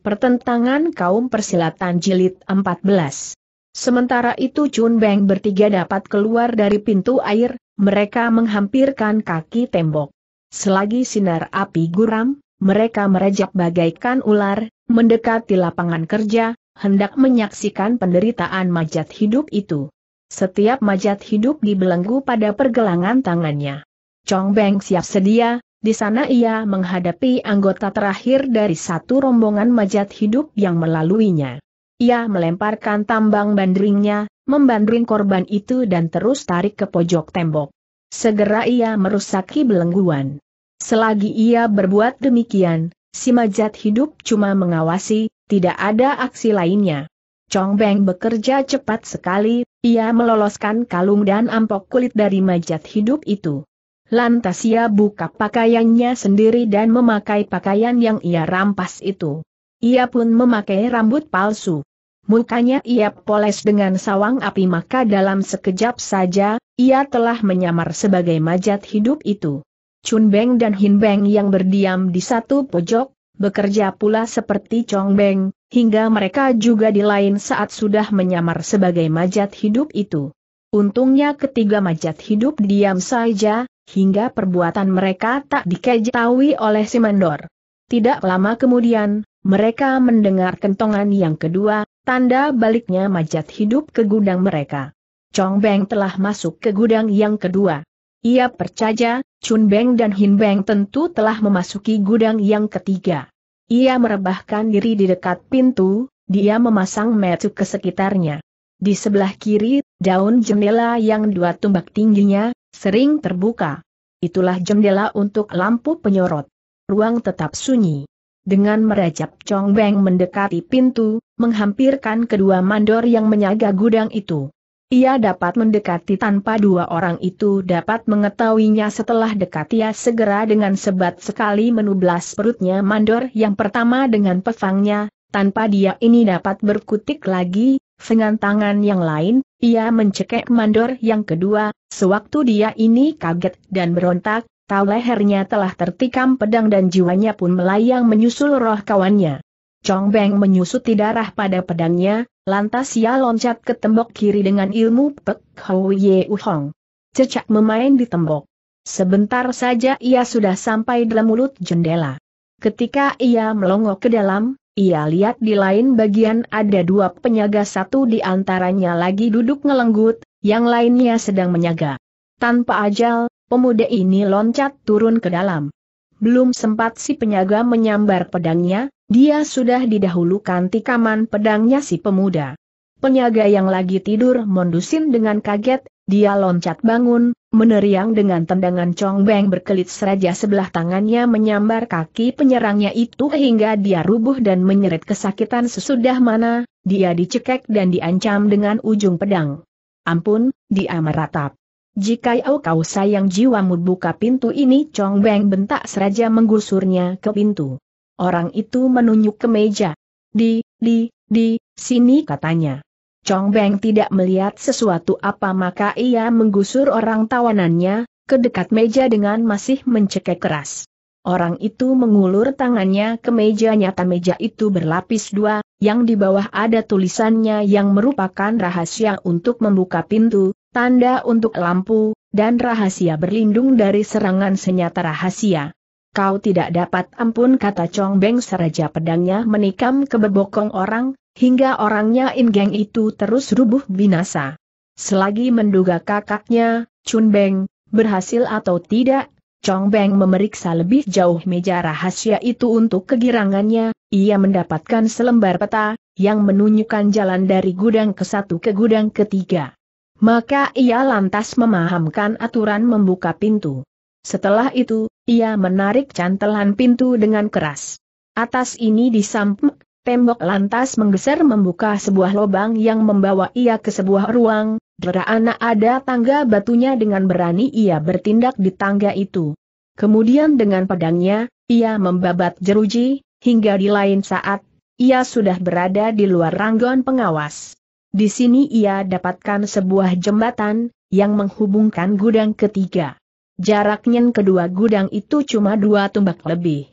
Pertentangan Kaum Persilatan Jilid 14 Sementara itu Chun Beng bertiga dapat keluar dari pintu air, mereka menghampirkan kaki tembok. Selagi sinar api guram, mereka merejak bagaikan ular, mendekati lapangan kerja, hendak menyaksikan penderitaan majat hidup itu. Setiap majat hidup dibelenggu pada pergelangan tangannya. Chong Beng siap sedia, di sana ia menghadapi anggota terakhir dari satu rombongan majat hidup yang melaluinya. Ia melemparkan tambang bandringnya, membandring korban itu dan terus tarik ke pojok tembok. Segera ia merusaki belengguan. Selagi ia berbuat demikian, si majat hidup cuma mengawasi, tidak ada aksi lainnya. Chong Beng bekerja cepat sekali, ia meloloskan kalung dan ampok kulit dari majat hidup itu. Lantas ia buka pakaiannya sendiri dan memakai pakaian yang ia rampas itu. Ia pun memakai rambut palsu. Mukanya ia poles dengan sawang api maka dalam sekejap saja, ia telah menyamar sebagai majat hidup itu. Chun Beng dan Hin Beng yang berdiam di satu pojok, bekerja pula seperti Chong Beng, hingga mereka juga di lain saat sudah menyamar sebagai majat hidup itu. Untungnya ketiga majat hidup diam saja, hingga perbuatan mereka tak diketahui oleh si mandor. Tidak lama kemudian, mereka mendengar kentongan yang kedua, tanda baliknya majat hidup ke gudang mereka. Chong Beng telah masuk ke gudang yang kedua. Ia percaya, Chun Beng dan Hin Beng tentu telah memasuki gudang yang ketiga. Ia merebahkan diri di dekat pintu, dia memasang metu ke sekitarnya. Di sebelah kiri, daun jendela yang dua tumbak tingginya, sering terbuka. Itulah jendela untuk lampu penyorot. Ruang tetap sunyi. Dengan merajap Chong Beng mendekati pintu, menghampirkan kedua mandor yang menyaga gudang itu. Ia dapat mendekati tanpa dua orang itu dapat mengetahuinya setelah dekat ia segera dengan sebat sekali menublas perutnya mandor yang pertama dengan pefangnya, tanpa dia ini dapat berkutik lagi, dengan tangan yang lain, ia mencekik mandor yang kedua, sewaktu dia ini kaget dan berontak, tahu lehernya telah tertikam pedang dan jiwanya pun melayang menyusul roh kawannya. Chong Beng menyusuti darah pada pedangnya, lantas ia loncat ke tembok kiri dengan ilmu Pek Hou Ye Uhong. Cecak memain di tembok. Sebentar saja ia sudah sampai dalam mulut jendela. Ketika ia melongo ke dalam, ia lihat di lain bagian ada dua penyaga satu di antaranya lagi duduk ngelenggut, yang lainnya sedang menyaga. Tanpa ajal, pemuda ini loncat turun ke dalam. Belum sempat si penyaga menyambar pedangnya, dia sudah didahulukan tikaman pedangnya si pemuda. Penyaga yang lagi tidur mondusin dengan kaget, dia loncat bangun, Meneriang dengan tendangan Chong Beng berkelit seraja sebelah tangannya menyambar kaki penyerangnya itu hingga dia rubuh dan menyeret kesakitan sesudah mana, dia dicekek dan diancam dengan ujung pedang. Ampun, dia meratap. Jika kau kau sayang jiwamu buka pintu ini Chong Beng bentak seraja menggusurnya ke pintu. Orang itu menunjuk ke meja. Di, di, di, sini katanya. Chong Beng tidak melihat sesuatu apa maka ia menggusur orang tawanannya, ke dekat meja dengan masih mencekek keras. Orang itu mengulur tangannya ke meja nyata meja itu berlapis dua, yang di bawah ada tulisannya yang merupakan rahasia untuk membuka pintu, tanda untuk lampu, dan rahasia berlindung dari serangan senyata rahasia. Kau tidak dapat ampun kata Chong Beng seraja pedangnya menikam ke bebokong orang, hingga orangnya Ingeng itu terus rubuh binasa. Selagi menduga kakaknya, Chun Beng, berhasil atau tidak, Chong Beng memeriksa lebih jauh meja rahasia itu untuk kegirangannya, ia mendapatkan selembar peta, yang menunjukkan jalan dari gudang ke satu ke gudang ketiga. Maka ia lantas memahamkan aturan membuka pintu. Setelah itu, ia menarik cantelan pintu dengan keras. Atas ini disampuk, Tembok lantas menggeser membuka sebuah lubang yang membawa ia ke sebuah ruang, anak ada tangga batunya dengan berani ia bertindak di tangga itu. Kemudian dengan pedangnya, ia membabat jeruji, hingga di lain saat, ia sudah berada di luar ranggon pengawas. Di sini ia dapatkan sebuah jembatan, yang menghubungkan gudang ketiga. Jaraknya kedua gudang itu cuma dua tumbak lebih.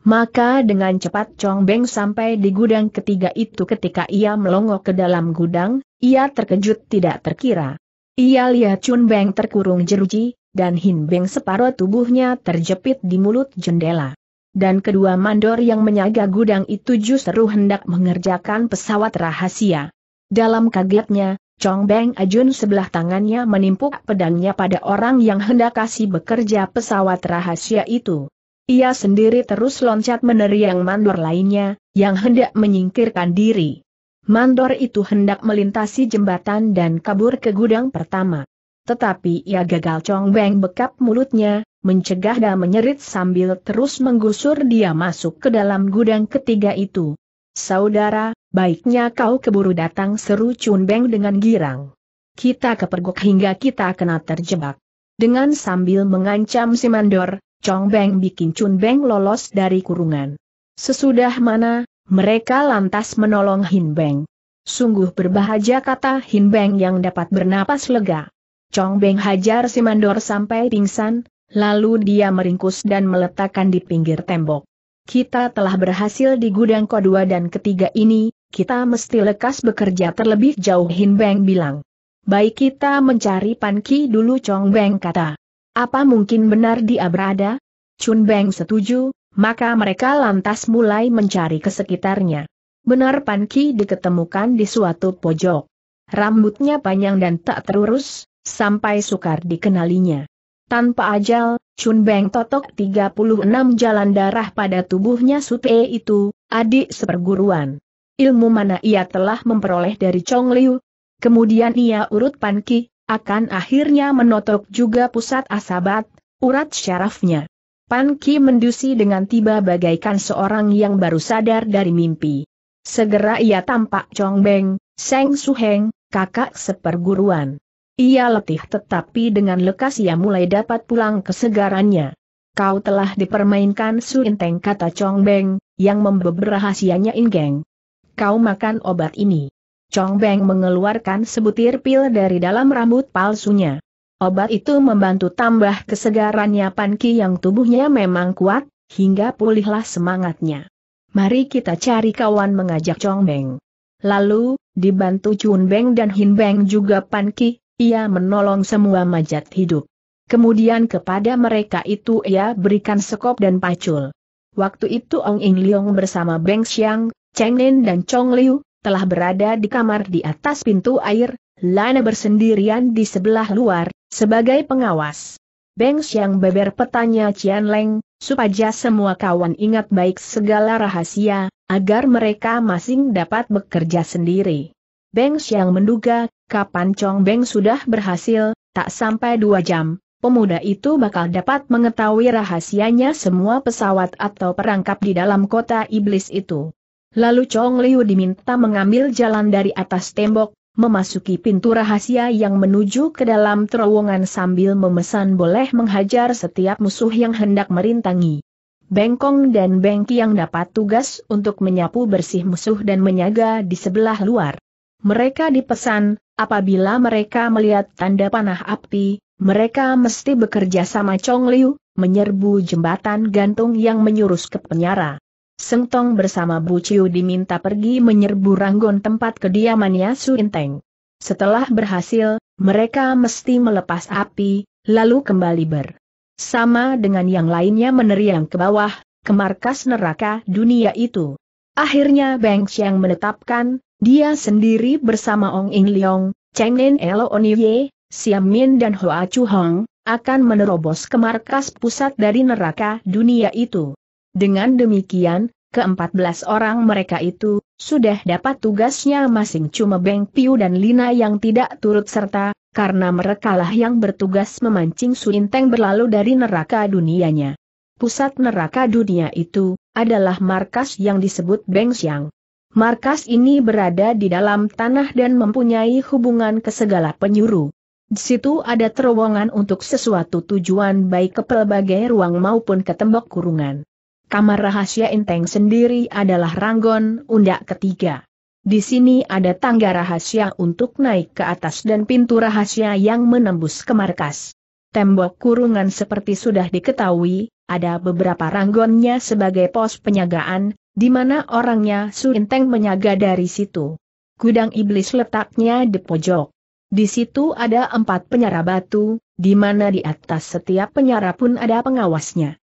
Maka dengan cepat Chong Beng sampai di gudang ketiga itu ketika ia melongo ke dalam gudang, ia terkejut tidak terkira. Ia lihat Chun Beng terkurung jeruji, dan Hin Beng separuh tubuhnya terjepit di mulut jendela. Dan kedua mandor yang menyaga gudang itu justru hendak mengerjakan pesawat rahasia. Dalam kagetnya, Chong Beng Ajun sebelah tangannya menimpuk pedangnya pada orang yang hendak kasih bekerja pesawat rahasia itu. Ia sendiri terus loncat meneriang mandor lainnya, yang hendak menyingkirkan diri. Mandor itu hendak melintasi jembatan dan kabur ke gudang pertama. Tetapi ia gagal congbeng bekap mulutnya, mencegah dan menyerit sambil terus menggusur dia masuk ke dalam gudang ketiga itu. Saudara, baiknya kau keburu datang seru Beng dengan girang. Kita kepergok hingga kita kena terjebak. Dengan sambil mengancam si mandor, Chong Beng bikin Chun Beng lolos dari kurungan. Sesudah mana, mereka lantas menolong Hin Beng. Sungguh berbahagia kata Hin Beng yang dapat bernapas lega. Chong Beng hajar Mandor sampai pingsan, lalu dia meringkus dan meletakkan di pinggir tembok. Kita telah berhasil di gudang kedua dan ketiga ini, kita mesti lekas bekerja terlebih jauh Hin Beng bilang. Baik kita mencari Panki dulu Chong Beng kata. Apa mungkin benar dia berada? Chun Beng setuju, maka mereka lantas mulai mencari ke sekitarnya. Benar Pan Ki diketemukan di suatu pojok. Rambutnya panjang dan tak terurus, sampai sukar dikenalinya. Tanpa ajal, Chun Beng totok 36 jalan darah pada tubuhnya Supe itu, adik seperguruan. Ilmu mana ia telah memperoleh dari Chong Liu? Kemudian ia urut Pan Ki, akan akhirnya menotok juga pusat asabat, urat syarafnya. Pan Ki mendusi dengan tiba bagaikan seorang yang baru sadar dari mimpi. Segera ia tampak Chong Beng, seng suheng, kakak seperguruan. Ia letih tetapi dengan lekas ia mulai dapat pulang kesegarannya. Kau telah dipermainkan Su Inteng kata Chong Beng, yang membeberahasianya Ingeng. Kau makan obat ini. Chong Beng mengeluarkan sebutir pil dari dalam rambut palsunya. Obat itu membantu tambah kesegarannya Pan Ki yang tubuhnya memang kuat, hingga pulihlah semangatnya. Mari kita cari kawan mengajak Chong Beng. Lalu, dibantu Chun Beng dan Hin Beng juga Pan Ki, ia menolong semua majat hidup. Kemudian kepada mereka itu ia berikan sekop dan pacul. Waktu itu Ong Ing Leong bersama Beng Xiang, Cheng Lin dan Chong Liu, telah berada di kamar di atas pintu air, Lana bersendirian di sebelah luar, sebagai pengawas. Beng Xiang beber petanya Cian Leng, supaya semua kawan ingat baik segala rahasia, agar mereka masing dapat bekerja sendiri. Beng Xiang menduga, kapan Chong Beng sudah berhasil, tak sampai dua jam, pemuda itu bakal dapat mengetahui rahasianya semua pesawat atau perangkap di dalam kota iblis itu. Lalu Chong Liu diminta mengambil jalan dari atas tembok, memasuki pintu rahasia yang menuju ke dalam terowongan sambil memesan boleh menghajar setiap musuh yang hendak merintangi. Bengkong dan Bengki yang dapat tugas untuk menyapu bersih musuh dan menyaga di sebelah luar. Mereka dipesan, apabila mereka melihat tanda panah api, mereka mesti bekerja sama Chong Liu, menyerbu jembatan gantung yang menyurus ke penyara. Seng Tong bersama Bu Chiu diminta pergi menyerbu Ranggon tempat kediamannya Su Inteng. Setelah berhasil, mereka mesti melepas api, lalu kembali ber. Sama dengan yang lainnya meneriang ke bawah, ke markas neraka dunia itu. Akhirnya Beng Xiang menetapkan, dia sendiri bersama Ong In Leong, Cheng Nen Elo Oniye, Siam Min dan Hoa Chu Hong, akan menerobos ke markas pusat dari neraka dunia itu. Dengan demikian, keempat belas orang mereka itu, sudah dapat tugasnya masing cuma Beng Piu dan Lina yang tidak turut serta, karena merekalah yang bertugas memancing Suinteng berlalu dari neraka dunianya. Pusat neraka dunia itu, adalah markas yang disebut Beng Xiang. Markas ini berada di dalam tanah dan mempunyai hubungan ke segala penyuru. Di situ ada terowongan untuk sesuatu tujuan baik ke pelbagai ruang maupun ke tembok kurungan kamar rahasia Inteng sendiri adalah ranggon undak ketiga. Di sini ada tangga rahasia untuk naik ke atas dan pintu rahasia yang menembus ke markas. Tembok kurungan seperti sudah diketahui, ada beberapa ranggonnya sebagai pos penyagaan, di mana orangnya su Inteng menyaga dari situ. Gudang iblis letaknya di pojok. Di situ ada empat penyara batu, di mana di atas setiap penyara pun ada pengawasnya.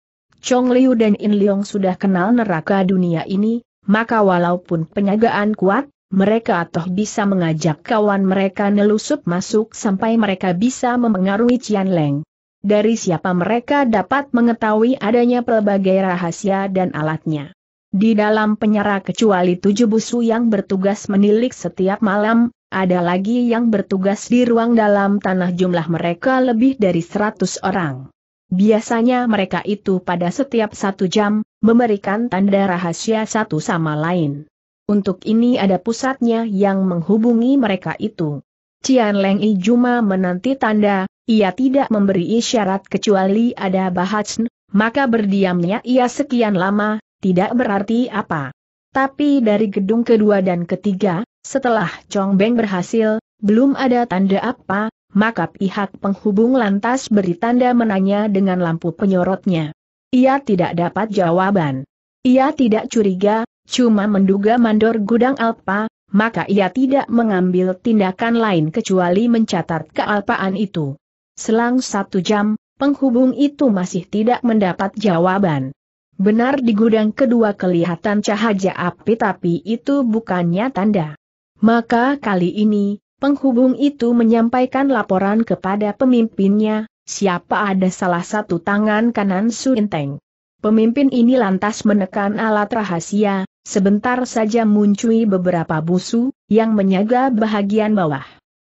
Chong Liu dan In Leong sudah kenal neraka dunia ini, maka walaupun penyagaan kuat, mereka toh bisa mengajak kawan mereka nelusup masuk sampai mereka bisa memengaruhi Cian Leng. Dari siapa mereka dapat mengetahui adanya pelbagai rahasia dan alatnya. Di dalam penyara kecuali tujuh busu yang bertugas menilik setiap malam, ada lagi yang bertugas di ruang dalam tanah jumlah mereka lebih dari seratus orang. Biasanya mereka itu pada setiap satu jam, memberikan tanda rahasia satu sama lain. Untuk ini ada pusatnya yang menghubungi mereka itu. Cian Leng Ijuma menanti tanda, ia tidak memberi isyarat kecuali ada bahasn, maka berdiamnya ia sekian lama, tidak berarti apa. Tapi dari gedung kedua dan ketiga, setelah Chong Beng berhasil, belum ada tanda apa, maka pihak penghubung lantas beri tanda menanya dengan lampu penyorotnya. Ia tidak dapat jawaban. Ia tidak curiga, cuma menduga mandor gudang Alpa, maka ia tidak mengambil tindakan lain kecuali mencatat kealpaan itu. Selang satu jam, penghubung itu masih tidak mendapat jawaban. Benar di gudang kedua kelihatan cahaya api tapi itu bukannya tanda. Maka kali ini, Penghubung itu menyampaikan laporan kepada pemimpinnya, siapa ada salah satu tangan kanan Su Inteng. Pemimpin ini lantas menekan alat rahasia, sebentar saja muncul beberapa busu, yang menyaga bahagian bawah.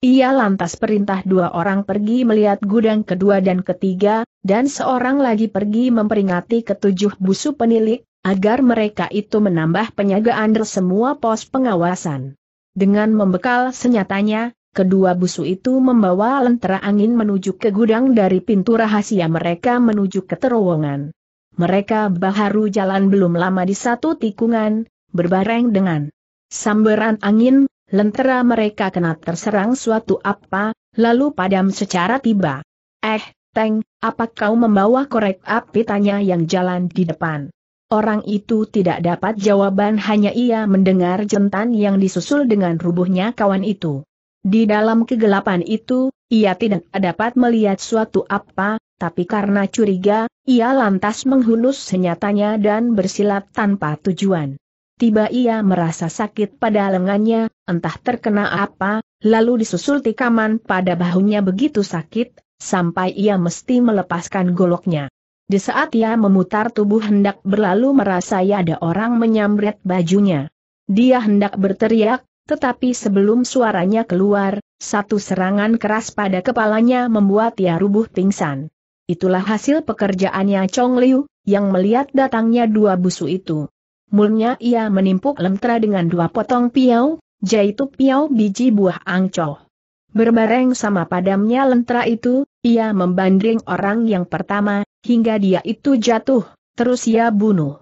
Ia lantas perintah dua orang pergi melihat gudang kedua dan ketiga, dan seorang lagi pergi memperingati ketujuh busu penilik, agar mereka itu menambah penyagaan di semua pos pengawasan. Dengan membekal senyatanya, kedua busu itu membawa lentera angin menuju ke gudang dari pintu rahasia mereka menuju ke terowongan. Mereka baharu jalan belum lama di satu tikungan, berbareng dengan sambaran angin, lentera mereka kena terserang suatu apa, lalu padam secara tiba. Eh, Teng, apa kau membawa korek api tanya yang jalan di depan? Orang itu tidak dapat jawaban hanya ia mendengar jentan yang disusul dengan rubuhnya kawan itu. Di dalam kegelapan itu, ia tidak dapat melihat suatu apa, tapi karena curiga, ia lantas menghunus senyatanya dan bersilat tanpa tujuan. Tiba ia merasa sakit pada lengannya, entah terkena apa, lalu disusul tikaman pada bahunya begitu sakit, sampai ia mesti melepaskan goloknya. Di saat ia memutar tubuh hendak berlalu merasa ada orang menyamret bajunya. Dia hendak berteriak, tetapi sebelum suaranya keluar, satu serangan keras pada kepalanya membuat ia rubuh pingsan. Itulah hasil pekerjaannya Chong Liu, yang melihat datangnya dua busu itu. Mulnya ia menimpuk lemtra dengan dua potong piau, jaitu piau biji buah angcoh. Berbareng sama padamnya lentra itu, ia membanding orang yang pertama, hingga dia itu jatuh, terus ia bunuh.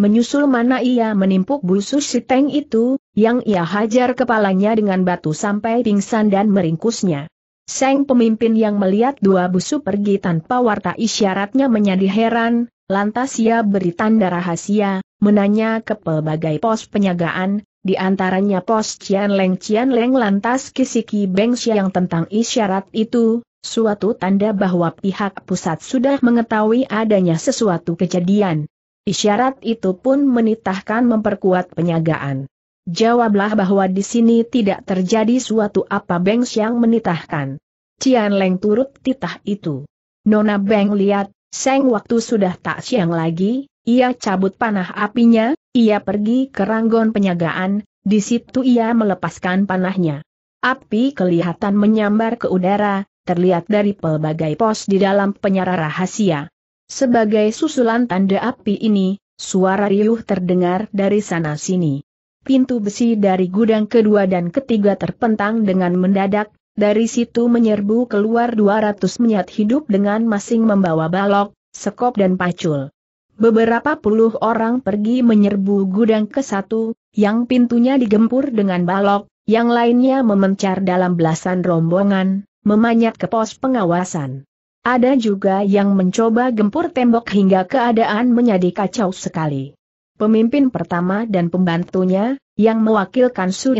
Menyusul mana ia menimpuk busu siteng itu, yang ia hajar kepalanya dengan batu sampai pingsan dan meringkusnya. Seng pemimpin yang melihat dua busu pergi tanpa warta isyaratnya menjadi heran, lantas ia beri tanda rahasia, menanya ke pelbagai pos penyagaan, di antaranya pos Cian Leng Cian Leng lantas kisiki Beng Xiang tentang isyarat itu, Suatu tanda bahwa pihak pusat sudah mengetahui adanya sesuatu kejadian. Isyarat itu pun menitahkan memperkuat penyagaan. Jawablah bahwa di sini tidak terjadi suatu apa Bengs yang menitahkan. Cian Leng turut titah itu. Nona Beng lihat, seng waktu sudah tak siang lagi, ia cabut panah apinya, ia pergi ke ranggon penyagaan, di situ ia melepaskan panahnya. Api kelihatan menyambar ke udara, terlihat dari pelbagai pos di dalam penyara rahasia. Sebagai susulan tanda api ini, suara riuh terdengar dari sana-sini. Pintu besi dari gudang kedua dan ketiga terpentang dengan mendadak, dari situ menyerbu keluar 200 menyat hidup dengan masing membawa balok, sekop dan pacul. Beberapa puluh orang pergi menyerbu gudang ke satu, yang pintunya digempur dengan balok, yang lainnya memencar dalam belasan rombongan, Memanjat ke pos pengawasan. Ada juga yang mencoba gempur tembok hingga keadaan menjadi kacau sekali. Pemimpin pertama dan pembantunya, yang mewakilkan Su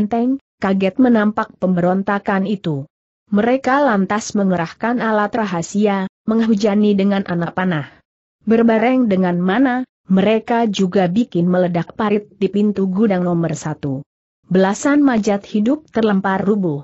kaget menampak pemberontakan itu. Mereka lantas mengerahkan alat rahasia, menghujani dengan anak panah. Berbareng dengan mana, mereka juga bikin meledak parit di pintu gudang nomor satu. Belasan majat hidup terlempar rubuh.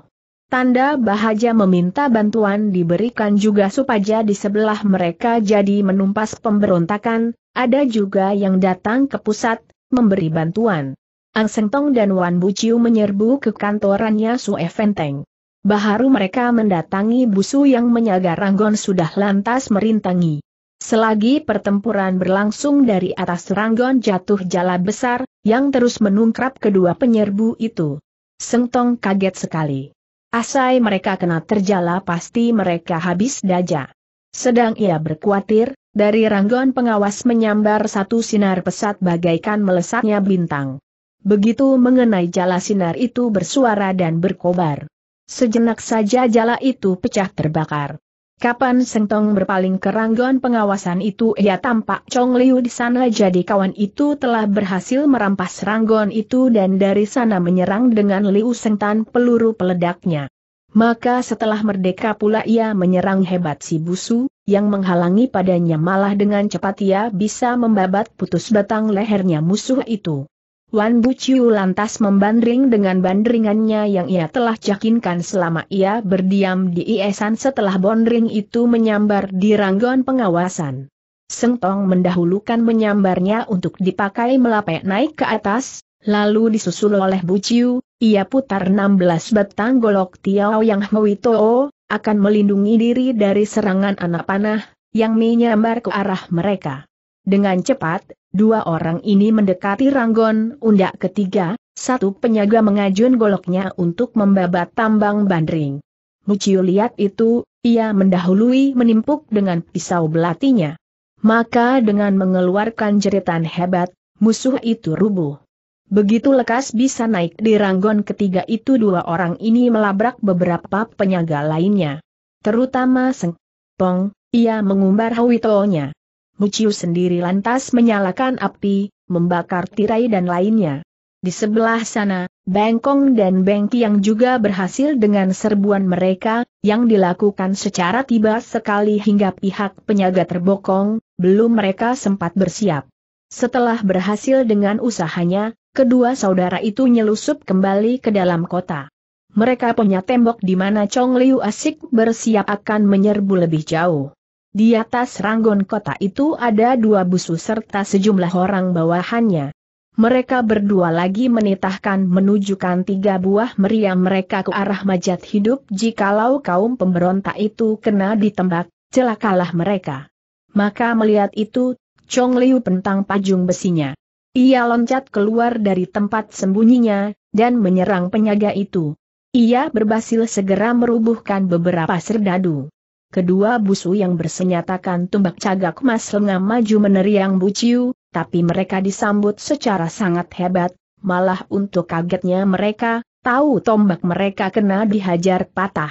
Tanda Bahaja meminta bantuan diberikan juga supaya di sebelah mereka jadi menumpas pemberontakan, ada juga yang datang ke pusat, memberi bantuan. Ang Sengtong dan Wan Buciu menyerbu ke kantorannya Su Fenteng. Baharu mereka mendatangi busu yang menyaga Ranggon sudah lantas merintangi. Selagi pertempuran berlangsung dari atas Ranggon jatuh jala besar, yang terus menungkrap kedua penyerbu itu. Sengtong kaget sekali. Asai mereka kena terjala pasti mereka habis daja. Sedang ia berkuatir, dari ranggon pengawas menyambar satu sinar pesat bagaikan melesatnya bintang. Begitu mengenai jala sinar itu bersuara dan berkobar. Sejenak saja jala itu pecah terbakar. Kapan Tong berpaling ke ranggon pengawasan itu ia tampak Chong Liu di sana jadi kawan itu telah berhasil merampas ranggon itu dan dari sana menyerang dengan Liu Tan peluru peledaknya. Maka setelah merdeka pula ia menyerang hebat si busu, yang menghalangi padanya malah dengan cepat ia bisa membabat putus batang lehernya musuh itu. Wan Buciu lantas membandring dengan bandringannya yang ia telah yakinkan selama ia berdiam di Iesan setelah bondring itu menyambar di ranggon pengawasan. Seng Tong mendahulukan menyambarnya untuk dipakai melapai naik ke atas, lalu disusul oleh Buciu, ia putar 16 batang golok Tiao Yang Hui Toho, akan melindungi diri dari serangan anak panah, yang menyambar ke arah mereka. Dengan cepat, Dua orang ini mendekati Ranggon, undak ketiga, satu penyaga mengajun goloknya untuk membabat tambang bandring. Muciu lihat itu, ia mendahului menimpuk dengan pisau belatinya. Maka dengan mengeluarkan jeritan hebat, musuh itu rubuh. Begitu lekas bisa naik di ranggon ketiga itu dua orang ini melabrak beberapa penyaga lainnya. Terutama Seng Pong, ia mengumbar hawitonya. Muciu sendiri lantas menyalakan api, membakar tirai dan lainnya. Di sebelah sana, Bengkong dan Bengki yang juga berhasil dengan serbuan mereka, yang dilakukan secara tiba sekali hingga pihak penyaga terbokong, belum mereka sempat bersiap. Setelah berhasil dengan usahanya, kedua saudara itu nyelusup kembali ke dalam kota. Mereka punya tembok di mana Chong Liu asik bersiap akan menyerbu lebih jauh. Di atas ranggon kota itu ada dua busu serta sejumlah orang bawahannya. Mereka berdua lagi menitahkan menunjukkan tiga buah meriam mereka ke arah majat hidup jikalau kaum pemberontak itu kena ditembak, celakalah mereka. Maka melihat itu, Chong Liu pentang pajung besinya. Ia loncat keluar dari tempat sembunyinya, dan menyerang penyaga itu. Ia berbasil segera merubuhkan beberapa serdadu. Kedua busu yang bersenyatakan tombak cagak mas lenga maju meneriang buciu, tapi mereka disambut secara sangat hebat, malah untuk kagetnya mereka, tahu tombak mereka kena dihajar patah.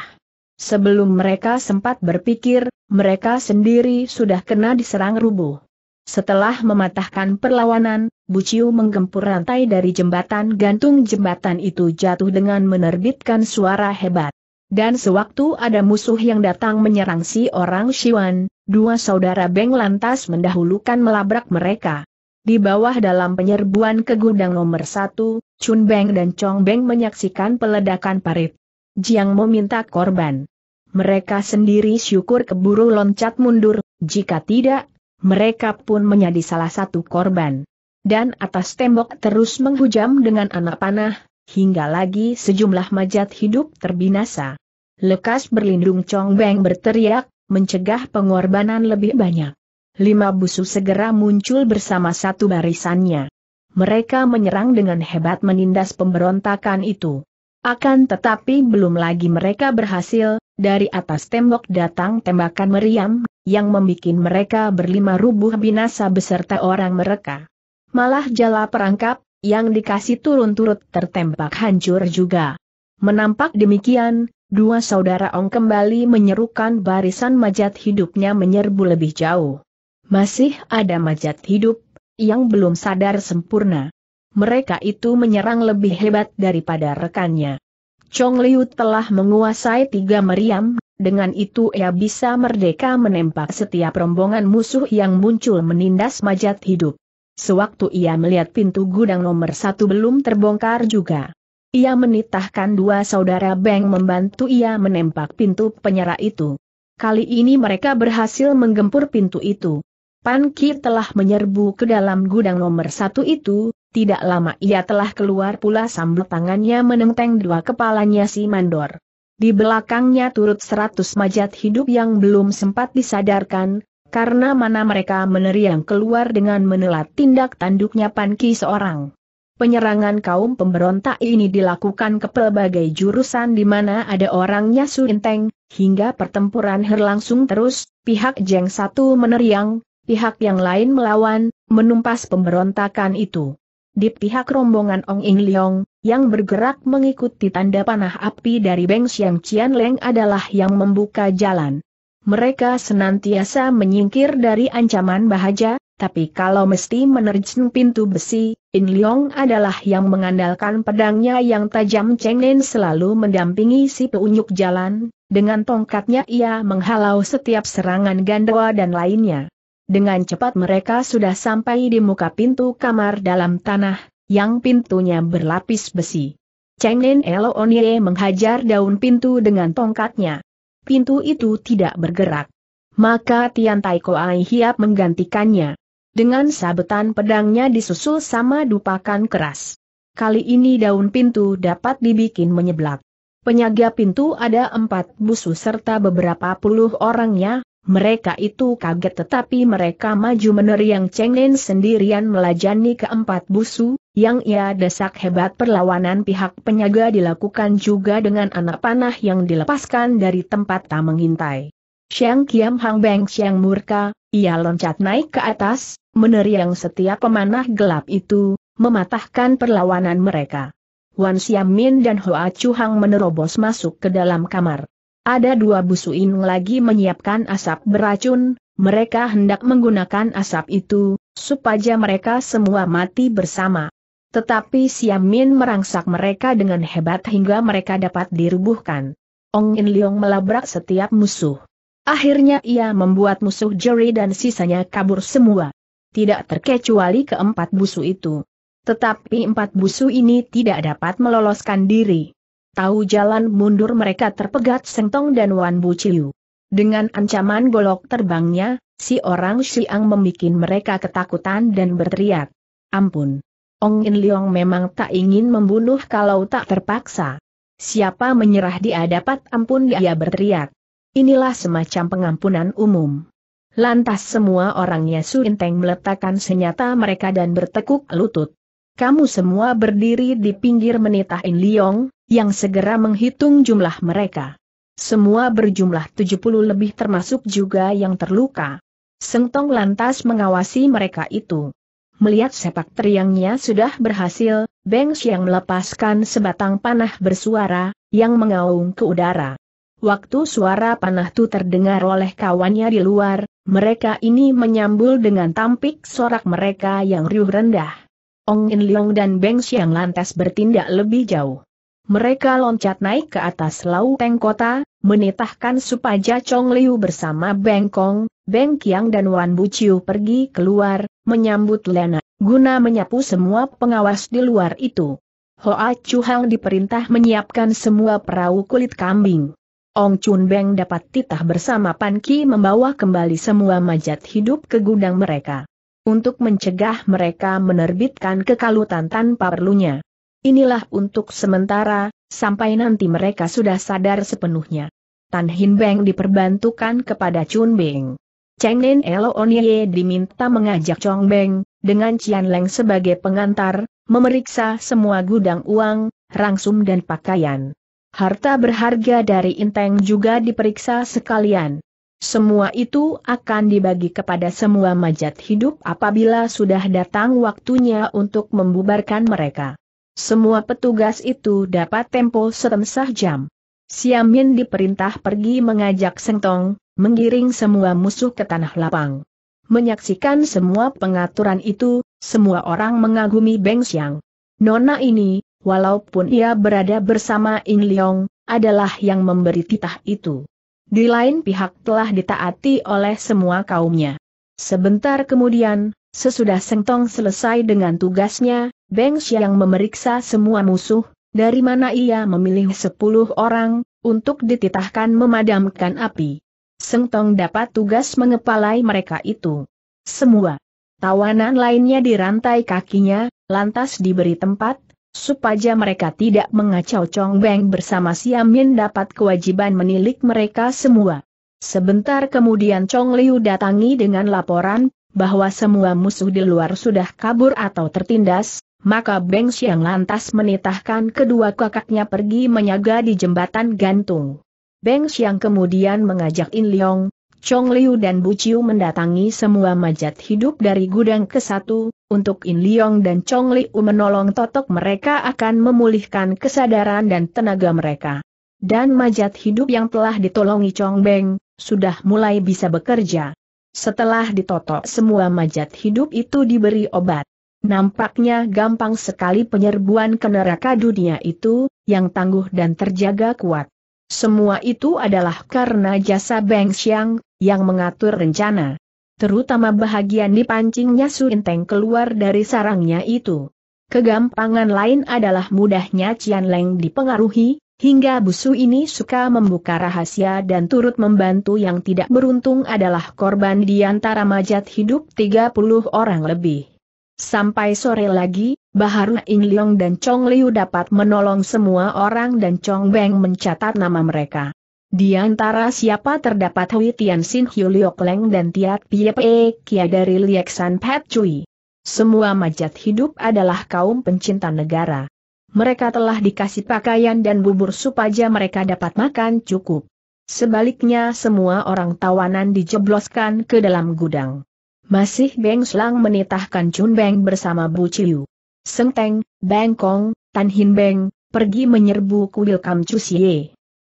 Sebelum mereka sempat berpikir, mereka sendiri sudah kena diserang rubuh. Setelah mematahkan perlawanan, Buciu menggempur rantai dari jembatan gantung jembatan itu jatuh dengan menerbitkan suara hebat. Dan sewaktu ada musuh yang datang menyerang si orang Siwan, dua saudara Beng lantas mendahulukan melabrak mereka. Di bawah dalam penyerbuan ke gudang nomor satu, Chun Beng dan Chong Beng menyaksikan peledakan parit. Jiang meminta korban. Mereka sendiri syukur keburu loncat mundur, jika tidak, mereka pun menjadi salah satu korban. Dan atas tembok terus menghujam dengan anak panah, hingga lagi sejumlah majat hidup terbinasa. Lekas berlindung Chong Beng berteriak, mencegah pengorbanan lebih banyak. Lima busu segera muncul bersama satu barisannya. Mereka menyerang dengan hebat menindas pemberontakan itu. Akan tetapi belum lagi mereka berhasil, dari atas tembok datang tembakan meriam, yang membuat mereka berlima rubuh binasa beserta orang mereka. Malah jala perangkap, yang dikasih turun-turut tertembak hancur juga. Menampak demikian, dua saudara Ong kembali menyerukan barisan majat hidupnya menyerbu lebih jauh. Masih ada majat hidup, yang belum sadar sempurna. Mereka itu menyerang lebih hebat daripada rekannya. Chong Liu telah menguasai tiga meriam, dengan itu ia bisa merdeka menembak setiap rombongan musuh yang muncul menindas majat hidup. Sewaktu ia melihat pintu gudang nomor satu belum terbongkar juga. Ia menitahkan dua saudara Beng membantu ia menempak pintu penyerah itu. Kali ini mereka berhasil menggempur pintu itu. Pan Ki telah menyerbu ke dalam gudang nomor satu itu, tidak lama ia telah keluar pula sambil tangannya menenteng dua kepalanya si Mandor. Di belakangnya turut seratus majat hidup yang belum sempat disadarkan, karena mana mereka meneriang keluar dengan menelat tindak tanduknya Panki seorang. Penyerangan kaum pemberontak ini dilakukan ke pelbagai jurusan di mana ada orangnya suinteng, hingga pertempuran berlangsung terus, pihak Jeng satu meneriang, pihak yang lain melawan, menumpas pemberontakan itu. Di pihak rombongan Ong Ing Leong, yang bergerak mengikuti tanda panah api dari Beng Siang Cian Leng adalah yang membuka jalan. Mereka senantiasa menyingkir dari ancaman bahaja, tapi kalau mesti menerjun pintu besi, In Leong adalah yang mengandalkan pedangnya yang tajam Cheng Nen selalu mendampingi si peunyuk jalan, dengan tongkatnya ia menghalau setiap serangan gandawa dan lainnya. Dengan cepat mereka sudah sampai di muka pintu kamar dalam tanah, yang pintunya berlapis besi. Cheng Nen Onye menghajar daun pintu dengan tongkatnya pintu itu tidak bergerak. Maka Tian Taiko Ai Hiap menggantikannya. Dengan sabetan pedangnya disusul sama dupakan keras. Kali ini daun pintu dapat dibikin menyeblak. Penyaga pintu ada empat busu serta beberapa puluh orangnya, mereka itu kaget tetapi mereka maju meneriang Cheng Lin sendirian melajani keempat busu, yang ia desak hebat perlawanan pihak penyaga dilakukan juga dengan anak panah yang dilepaskan dari tempat tak mengintai. Xiang Kiam Hang Beng Sheng murka, ia loncat naik ke atas, meneriang setiap pemanah gelap itu, mematahkan perlawanan mereka. Wan Xiamin dan Hoa Chu Hang menerobos masuk ke dalam kamar. Ada dua busuin lagi menyiapkan asap beracun, mereka hendak menggunakan asap itu, supaya mereka semua mati bersama. Tetapi Siamin merangsak mereka dengan hebat hingga mereka dapat dirubuhkan. Ong In Leong melabrak setiap musuh. Akhirnya ia membuat musuh Jerry dan sisanya kabur semua. Tidak terkecuali keempat busu itu. Tetapi empat busu ini tidak dapat meloloskan diri tahu jalan mundur mereka terpegat Sengtong dan Wan Bu Dengan ancaman golok terbangnya, si orang Siang membuat mereka ketakutan dan berteriak. Ampun! Ong In Leong memang tak ingin membunuh kalau tak terpaksa. Siapa menyerah dia dapat ampun dia berteriak. Inilah semacam pengampunan umum. Lantas semua orangnya Inteng meletakkan senjata mereka dan bertekuk lutut. Kamu semua berdiri di pinggir menitah In Liong, yang segera menghitung jumlah mereka. Semua berjumlah 70 lebih termasuk juga yang terluka. Sengtong lantas mengawasi mereka itu. Melihat sepak teriangnya sudah berhasil, Beng yang melepaskan sebatang panah bersuara, yang mengaung ke udara. Waktu suara panah itu terdengar oleh kawannya di luar, mereka ini menyambul dengan tampik sorak mereka yang riuh rendah. Ong In Leong dan Beng yang lantas bertindak lebih jauh. Mereka loncat naik ke atas lau tengkota, Kota, menitahkan supaya Chong Liu bersama Beng Kong, Beng Kiang dan Wan Bu Chiu pergi keluar, menyambut Lena, guna menyapu semua pengawas di luar itu. Hoa Chu Hang diperintah menyiapkan semua perahu kulit kambing. Ong Chun Beng dapat titah bersama Pan Ki membawa kembali semua majat hidup ke gudang mereka. Untuk mencegah mereka menerbitkan kekalutan tanpa perlunya. Inilah untuk sementara, sampai nanti mereka sudah sadar sepenuhnya. Tan Hin Beng diperbantukan kepada Chun Beng. Cheng Nen Elo Onye diminta mengajak Chong Beng, dengan Cian Leng sebagai pengantar, memeriksa semua gudang uang, rangsum dan pakaian. Harta berharga dari Inteng juga diperiksa sekalian. Semua itu akan dibagi kepada semua majat hidup apabila sudah datang waktunya untuk membubarkan mereka. Semua petugas itu dapat tempo seremsah jam. Siamin diperintah pergi mengajak sentong, menggiring semua musuh ke tanah lapang. Menyaksikan semua pengaturan itu, semua orang mengagumi Beng Xiang. Nona ini, walaupun ia berada bersama In Leong, adalah yang memberi titah itu. Di lain pihak telah ditaati oleh semua kaumnya. Sebentar kemudian, Sesudah Sengtong selesai dengan tugasnya, Beng Xiang memeriksa semua musuh, dari mana ia memilih sepuluh orang, untuk dititahkan memadamkan api. Sengtong dapat tugas mengepalai mereka itu. Semua tawanan lainnya dirantai kakinya, lantas diberi tempat, supaya mereka tidak mengacau Chong Beng bersama Siamin dapat kewajiban menilik mereka semua. Sebentar kemudian Chong Liu datangi dengan laporan, bahwa semua musuh di luar sudah kabur atau tertindas, maka Beng Xiang lantas menitahkan kedua kakaknya pergi menyaga di jembatan gantung. Beng Xiang kemudian mengajak In Leong, Chong Liu dan Bu Chiu mendatangi semua majat hidup dari gudang ke satu untuk In Leong dan Chong Liu menolong totok mereka akan memulihkan kesadaran dan tenaga mereka. Dan majat hidup yang telah ditolongi Chong Beng, sudah mulai bisa bekerja. Setelah ditotok semua majat hidup itu diberi obat. Nampaknya gampang sekali penyerbuan ke neraka dunia itu, yang tangguh dan terjaga kuat. Semua itu adalah karena jasa Beng Xiang, yang mengatur rencana. Terutama bahagian dipancingnya Su Inteng keluar dari sarangnya itu. Kegampangan lain adalah mudahnya Cian Leng dipengaruhi, Hingga busu ini suka membuka rahasia dan turut membantu yang tidak beruntung adalah korban di antara majat hidup 30 orang lebih. Sampai sore lagi, Ing Leong dan Chong Liu dapat menolong semua orang dan Chong Beng mencatat nama mereka. Di antara siapa terdapat Hui Tian Sin Hiu Liok Leng dan Tiat Pie Pe Kia dari Liek San Pat Cui. Semua majat hidup adalah kaum pencinta negara mereka telah dikasih pakaian dan bubur supaya mereka dapat makan cukup. Sebaliknya semua orang tawanan dijebloskan ke dalam gudang. Masih Beng Slang menitahkan Chun Beng bersama Bu Chiu. Seng Teng, Beng Kong, Tan Hin Beng, pergi menyerbu kuil Kam Chu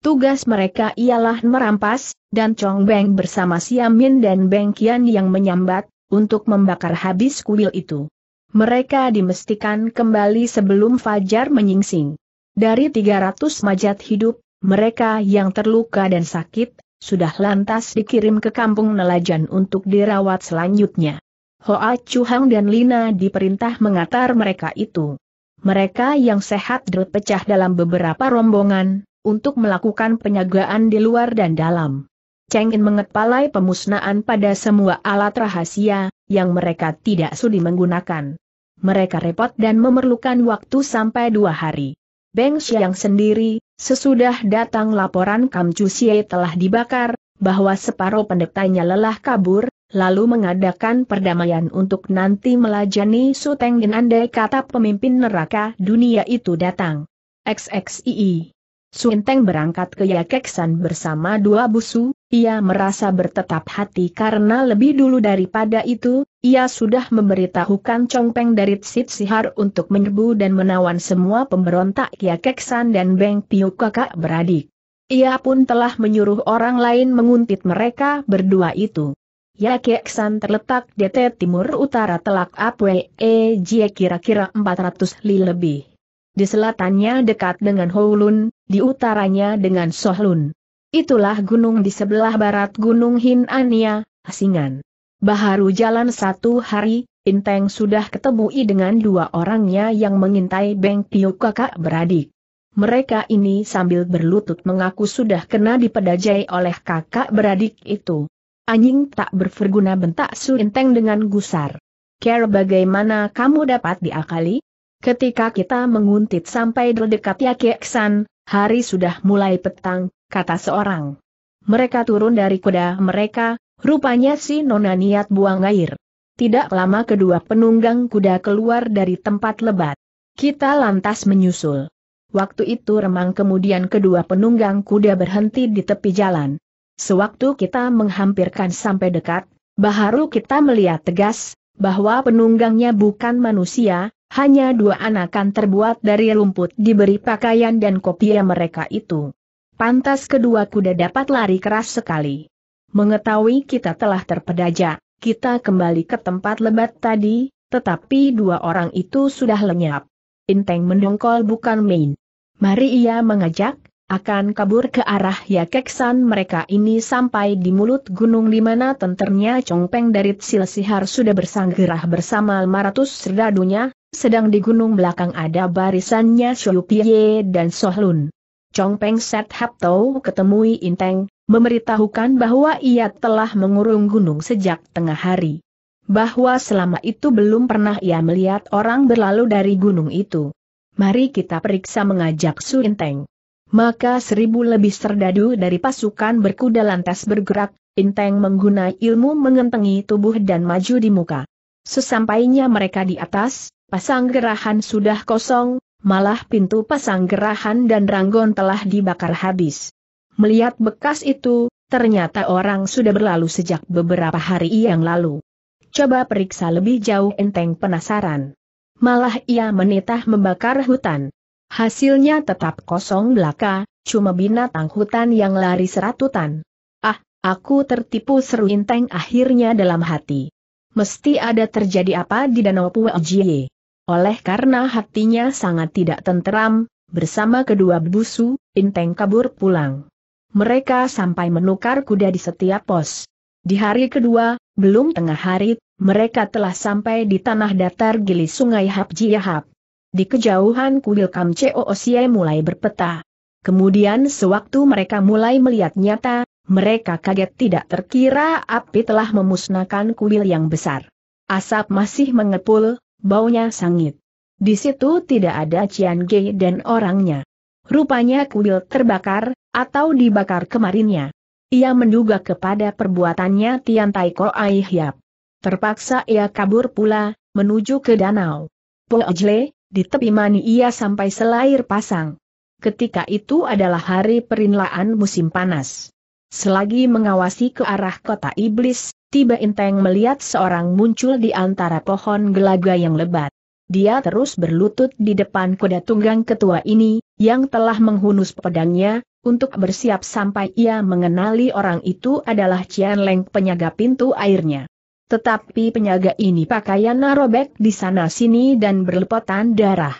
Tugas mereka ialah merampas, dan Chong Beng bersama Siamin dan Beng Kian yang menyambat, untuk membakar habis kuil itu mereka dimestikan kembali sebelum fajar menyingsing. Dari 300 majat hidup, mereka yang terluka dan sakit, sudah lantas dikirim ke kampung Nelajan untuk dirawat selanjutnya. Hoa Chuhang dan Lina diperintah mengatar mereka itu. Mereka yang sehat terpecah dalam beberapa rombongan, untuk melakukan penyagaan di luar dan dalam. Cheng In mengepalai pemusnahan pada semua alat rahasia, yang mereka tidak sudi menggunakan mereka repot dan memerlukan waktu sampai dua hari. Beng Xiang sendiri, sesudah datang laporan Kam Xie telah dibakar, bahwa separuh pendetanya lelah kabur, lalu mengadakan perdamaian untuk nanti melajani Suteng dan andai kata pemimpin neraka dunia itu datang. XXII Suinteng berangkat ke Yakeksan bersama dua busu, ia merasa bertetap hati karena lebih dulu daripada itu, ia sudah memberitahukan congpeng dari Tsit Sihar untuk menyerbu dan menawan semua pemberontak Ya Keksan dan Beng Piu kakak beradik. Ia pun telah menyuruh orang lain menguntit mereka berdua itu. Ya Keksan terletak di timur utara telak Apwee Jie kira-kira 400 li lebih. Di selatannya dekat dengan Houlun, di utaranya dengan Sohlun. Itulah gunung di sebelah barat Gunung Hinania, Singan. Baharu jalan satu hari, Inteng sudah ketemu dengan dua orangnya yang mengintai Beng Tio kakak beradik. Mereka ini sambil berlutut mengaku sudah kena dipedajai oleh kakak beradik itu. Anjing tak berverguna bentak Su Inteng dengan gusar. Care bagaimana kamu dapat diakali? Ketika kita menguntit sampai dekat Yakeksan, hari sudah mulai petang, kata seorang. Mereka turun dari kuda mereka, rupanya si Nona niat buang air. Tidak lama kedua penunggang kuda keluar dari tempat lebat. Kita lantas menyusul. Waktu itu remang kemudian kedua penunggang kuda berhenti di tepi jalan. Sewaktu kita menghampirkan sampai dekat, baru kita melihat tegas, bahwa penunggangnya bukan manusia, hanya dua anakan terbuat dari rumput diberi pakaian dan kopiah mereka itu. Pantas kedua kuda dapat lari keras sekali. Mengetahui kita telah terpedaja, kita kembali ke tempat lebat tadi, tetapi dua orang itu sudah lenyap. Inteng mendongkol bukan main. Mari ia mengajak, akan kabur ke arah Yakeksan mereka ini sampai di mulut gunung di mana tenternya Chongpeng dari Silsihar sudah bersanggerah bersama 500 serdadunya, sedang di gunung belakang ada barisannya Shuyu dan Sohlun. Chong Peng Set Hap Tau ketemui Inteng, memberitahukan bahwa ia telah mengurung gunung sejak tengah hari. Bahwa selama itu belum pernah ia melihat orang berlalu dari gunung itu. Mari kita periksa mengajak Su Inteng. Maka seribu lebih serdadu dari pasukan berkuda lantas bergerak, Inteng menggunakan ilmu mengentengi tubuh dan maju di muka. Sesampainya mereka di atas, pasang gerahan sudah kosong, malah pintu pasang gerahan dan ranggon telah dibakar habis. Melihat bekas itu, ternyata orang sudah berlalu sejak beberapa hari yang lalu. Coba periksa lebih jauh enteng penasaran. Malah ia menitah membakar hutan. Hasilnya tetap kosong belaka, cuma binatang hutan yang lari seratutan. Ah, aku tertipu seru enteng akhirnya dalam hati. Mesti ada terjadi apa di Danau Puejie. Oleh karena hatinya sangat tidak tenteram, bersama kedua busu, Inteng kabur pulang. Mereka sampai menukar kuda di setiap pos. Di hari kedua, belum tengah hari, mereka telah sampai di tanah datar gili sungai Hapjihap. Di kejauhan kuil Kamce Osie mulai berpeta. Kemudian sewaktu mereka mulai melihat nyata, mereka kaget tidak terkira api telah memusnahkan kuil yang besar. Asap masih mengepul, baunya sangit. Di situ tidak ada Cian Ge dan orangnya. Rupanya kuil terbakar, atau dibakar kemarinnya. Ia menduga kepada perbuatannya Tian Tai Ko Ai Hiap. Terpaksa ia kabur pula, menuju ke danau. Po jle, di tepi mani ia sampai selair pasang. Ketika itu adalah hari perinlaan musim panas. Selagi mengawasi ke arah kota iblis, tiba Inteng melihat seorang muncul di antara pohon gelaga yang lebat. Dia terus berlutut di depan kuda tunggang ketua ini, yang telah menghunus pedangnya, untuk bersiap sampai ia mengenali orang itu adalah Cian Leng penyaga pintu airnya. Tetapi penyaga ini pakaian narobek di sana-sini dan berlepotan darah.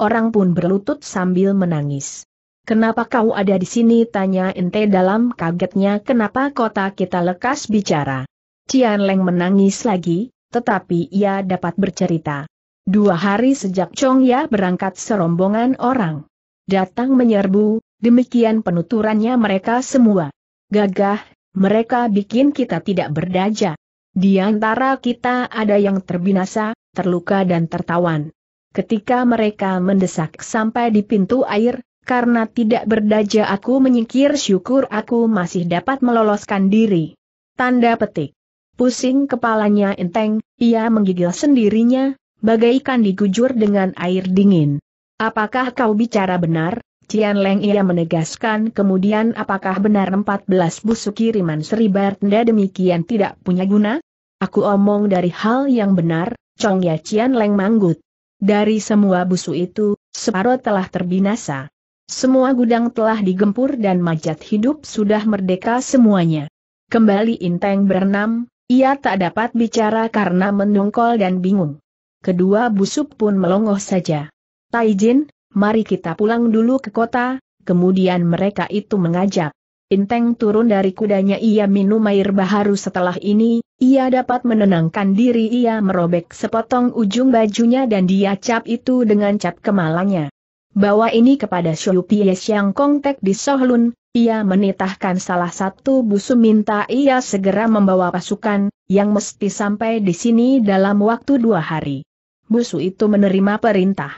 Orang pun berlutut sambil menangis. Kenapa kau ada di sini? Tanya Ente dalam kagetnya kenapa kota kita lekas bicara. Cian Leng menangis lagi, tetapi ia dapat bercerita. Dua hari sejak Chong Ya berangkat serombongan orang. Datang menyerbu, demikian penuturannya mereka semua. Gagah, mereka bikin kita tidak berdaja. Di antara kita ada yang terbinasa, terluka dan tertawan. Ketika mereka mendesak sampai di pintu air, karena tidak berdaja aku menyingkir syukur aku masih dapat meloloskan diri. Tanda petik. Pusing kepalanya enteng, ia menggigil sendirinya, bagaikan digujur dengan air dingin. Apakah kau bicara benar? Cian Leng ia menegaskan kemudian apakah benar 14 busuk kiriman Sri Bartenda demikian tidak punya guna? Aku omong dari hal yang benar, Chong Ya Cian Leng manggut. Dari semua busu itu, separuh telah terbinasa. Semua gudang telah digempur dan majat hidup sudah merdeka semuanya. Kembali Inteng berenam, ia tak dapat bicara karena mendongkol dan bingung. Kedua busuk pun melongoh saja. Taijin, mari kita pulang dulu ke kota, kemudian mereka itu mengajak. Inteng turun dari kudanya ia minum air baharu setelah ini, ia dapat menenangkan diri ia merobek sepotong ujung bajunya dan dia cap itu dengan cap kemalanya. Bawa ini kepada Shou Pies Xiang Kong Tek di Sohlun, ia menitahkan salah satu busu minta ia segera membawa pasukan, yang mesti sampai di sini dalam waktu dua hari. Busu itu menerima perintah.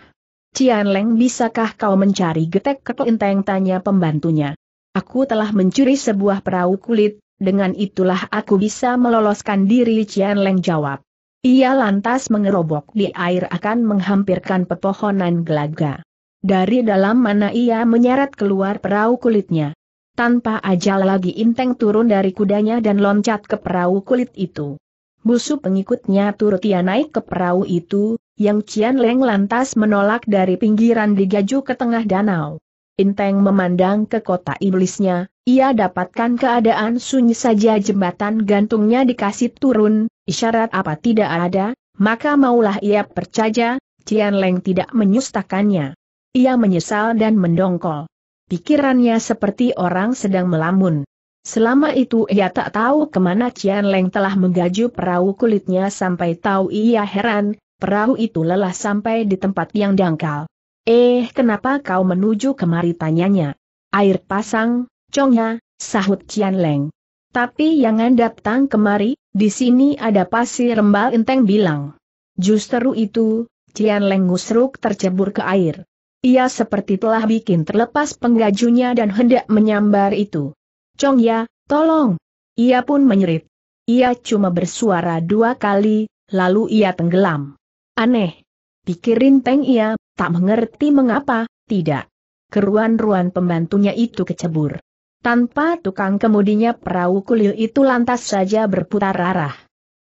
Cian Leng bisakah kau mencari getek kepointeng tanya pembantunya. Aku telah mencuri sebuah perahu kulit, dengan itulah aku bisa meloloskan diri Cian Leng jawab. Ia lantas mengerobok di air akan menghampirkan pepohonan gelaga. Dari dalam mana ia menyeret keluar perahu kulitnya. Tanpa ajal lagi Inteng turun dari kudanya dan loncat ke perahu kulit itu. Busu pengikutnya turut ia naik ke perahu itu, yang Cian Leng lantas menolak dari pinggiran digaju ke tengah danau. Inteng memandang ke kota iblisnya, ia dapatkan keadaan sunyi saja jembatan gantungnya dikasih turun, isyarat apa tidak ada, maka maulah ia percaya, Cian Leng tidak menyustakannya. Ia menyesal dan mendongkol. Pikirannya seperti orang sedang melamun. Selama itu ia tak tahu kemana Cian Leng telah menggaju perahu kulitnya sampai tahu ia heran, perahu itu lelah sampai di tempat yang dangkal. Eh kenapa kau menuju kemari tanyanya? Air pasang, congnya, sahut Cian Leng. Tapi jangan datang kemari, di sini ada pasir rembal enteng bilang. Justru itu, Cian Leng ngusruk tercebur ke air. Ia seperti telah bikin terlepas penggajunya dan hendak menyambar itu. Chong Ya, tolong! Ia pun menyerit. Ia cuma bersuara dua kali, lalu ia tenggelam. Aneh. Pikirin Peng ia, tak mengerti mengapa, tidak. Keruan-ruan pembantunya itu kecebur. Tanpa tukang kemudinya perahu kulil itu lantas saja berputar arah.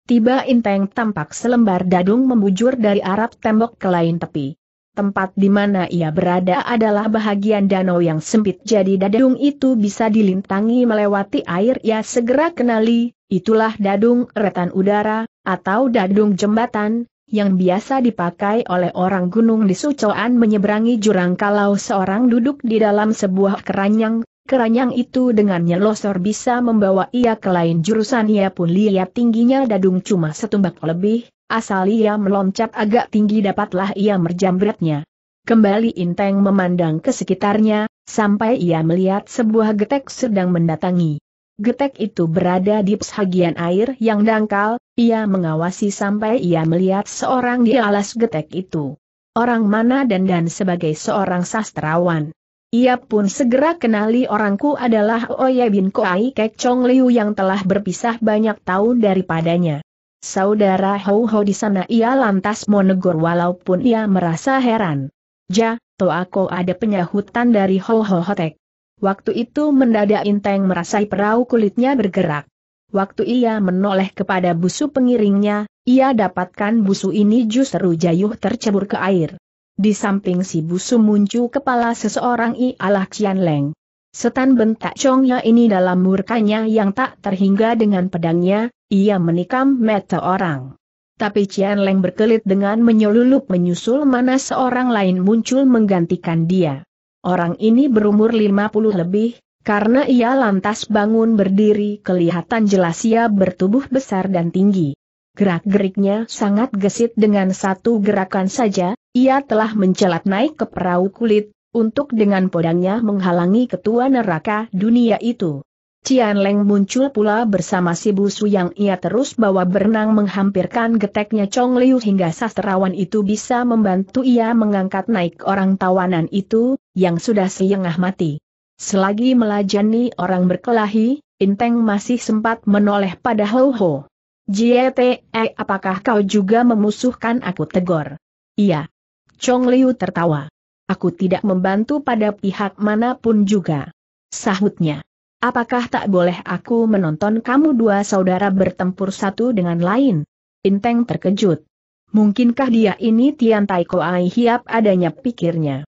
Tiba Inteng tampak selembar dadung membujur dari arah tembok ke lain tepi tempat di mana ia berada adalah bahagian danau yang sempit jadi dadung itu bisa dilintangi melewati air ia segera kenali, itulah dadung retan udara, atau dadung jembatan, yang biasa dipakai oleh orang gunung di Sucoan menyeberangi jurang kalau seorang duduk di dalam sebuah keranyang, keranyang itu dengan nyelosor bisa membawa ia ke lain jurusan ia pun lihat tingginya dadung cuma setumbak lebih, Asal ia meloncat agak tinggi dapatlah ia merjambretnya. Kembali Inteng memandang ke sekitarnya, sampai ia melihat sebuah getek sedang mendatangi. Getek itu berada di pesagian air yang dangkal, ia mengawasi sampai ia melihat seorang di alas getek itu. Orang mana dan dan sebagai seorang sastrawan. Ia pun segera kenali orangku adalah Oye bin Koai Kek Chong Liu yang telah berpisah banyak tahun daripadanya. Saudara Hou Hou di sana ia lantas menegur walaupun ia merasa heran. Ja, to aku ada penyahutan dari Hou Hou Hotek. Waktu itu mendadak Inteng merasai perahu kulitnya bergerak. Waktu ia menoleh kepada busu pengiringnya, ia dapatkan busu ini justru jayuh tercebur ke air. Di samping si busu muncul kepala seseorang ialah Cian Leng. Setan bentak congnya ini dalam murkanya yang tak terhingga dengan pedangnya, ia menikam mata orang. Tapi Cian Leng berkelit dengan menyelulup menyusul mana seorang lain muncul menggantikan dia. Orang ini berumur 50 lebih, karena ia lantas bangun berdiri kelihatan jelas ia bertubuh besar dan tinggi. Gerak-geriknya sangat gesit dengan satu gerakan saja, ia telah mencelat naik ke perahu kulit, untuk dengan pedangnya menghalangi ketua neraka dunia itu. Cian Leng muncul pula bersama si busu yang ia terus bawa berenang menghampirkan geteknya Chong Liu hingga sastrawan itu bisa membantu ia mengangkat naik orang tawanan itu, yang sudah siengah mati. Selagi melajani orang berkelahi, Inteng masih sempat menoleh pada Ho Ho. Jiete, eh, apakah kau juga memusuhkan aku tegor? Iya. Chong Liu tertawa. Aku tidak membantu pada pihak manapun juga. Sahutnya. Apakah tak boleh aku menonton kamu dua saudara bertempur satu dengan lain? Inteng terkejut. Mungkinkah dia ini Tian Tai Koai Hiap adanya pikirnya.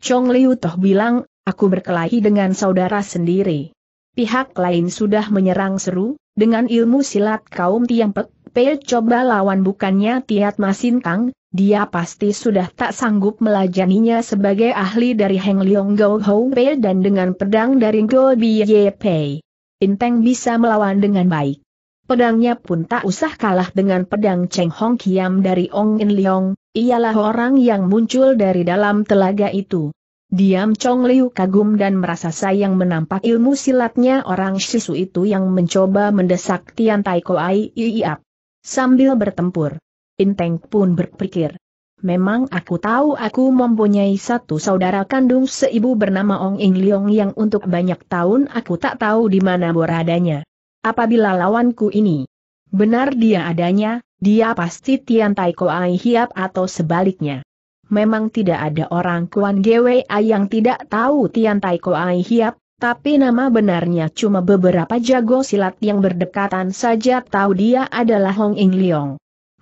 Chong Liu Toh bilang, aku berkelahi dengan saudara sendiri. Pihak lain sudah menyerang seru, dengan ilmu silat kaum Tiang Pek, Pei coba lawan bukannya Tiat Masin Kang, dia pasti sudah tak sanggup melajaninya sebagai ahli dari Heng Leong Go Ho Pei dan dengan pedang dari Go Ye Pei. Inteng bisa melawan dengan baik. Pedangnya pun tak usah kalah dengan pedang Cheng Hong Kiam dari Ong In Leong, ialah orang yang muncul dari dalam telaga itu. Diam Chong Liu kagum dan merasa sayang menampak ilmu silatnya orang sisu itu yang mencoba mendesak Tian Tai Koai Iap. Sambil bertempur, Inteng pun berpikir. Memang aku tahu aku mempunyai satu saudara kandung seibu bernama Ong Ing Leong yang untuk banyak tahun aku tak tahu di mana beradanya. Apabila lawanku ini benar dia adanya, dia pasti Tian Tai Koai Hiap atau sebaliknya. Memang tidak ada orang Kuan Gwa yang tidak tahu Tian Tai Koai Hiap, tapi nama benarnya cuma beberapa jago silat yang berdekatan saja tahu dia adalah Hong Ing Leong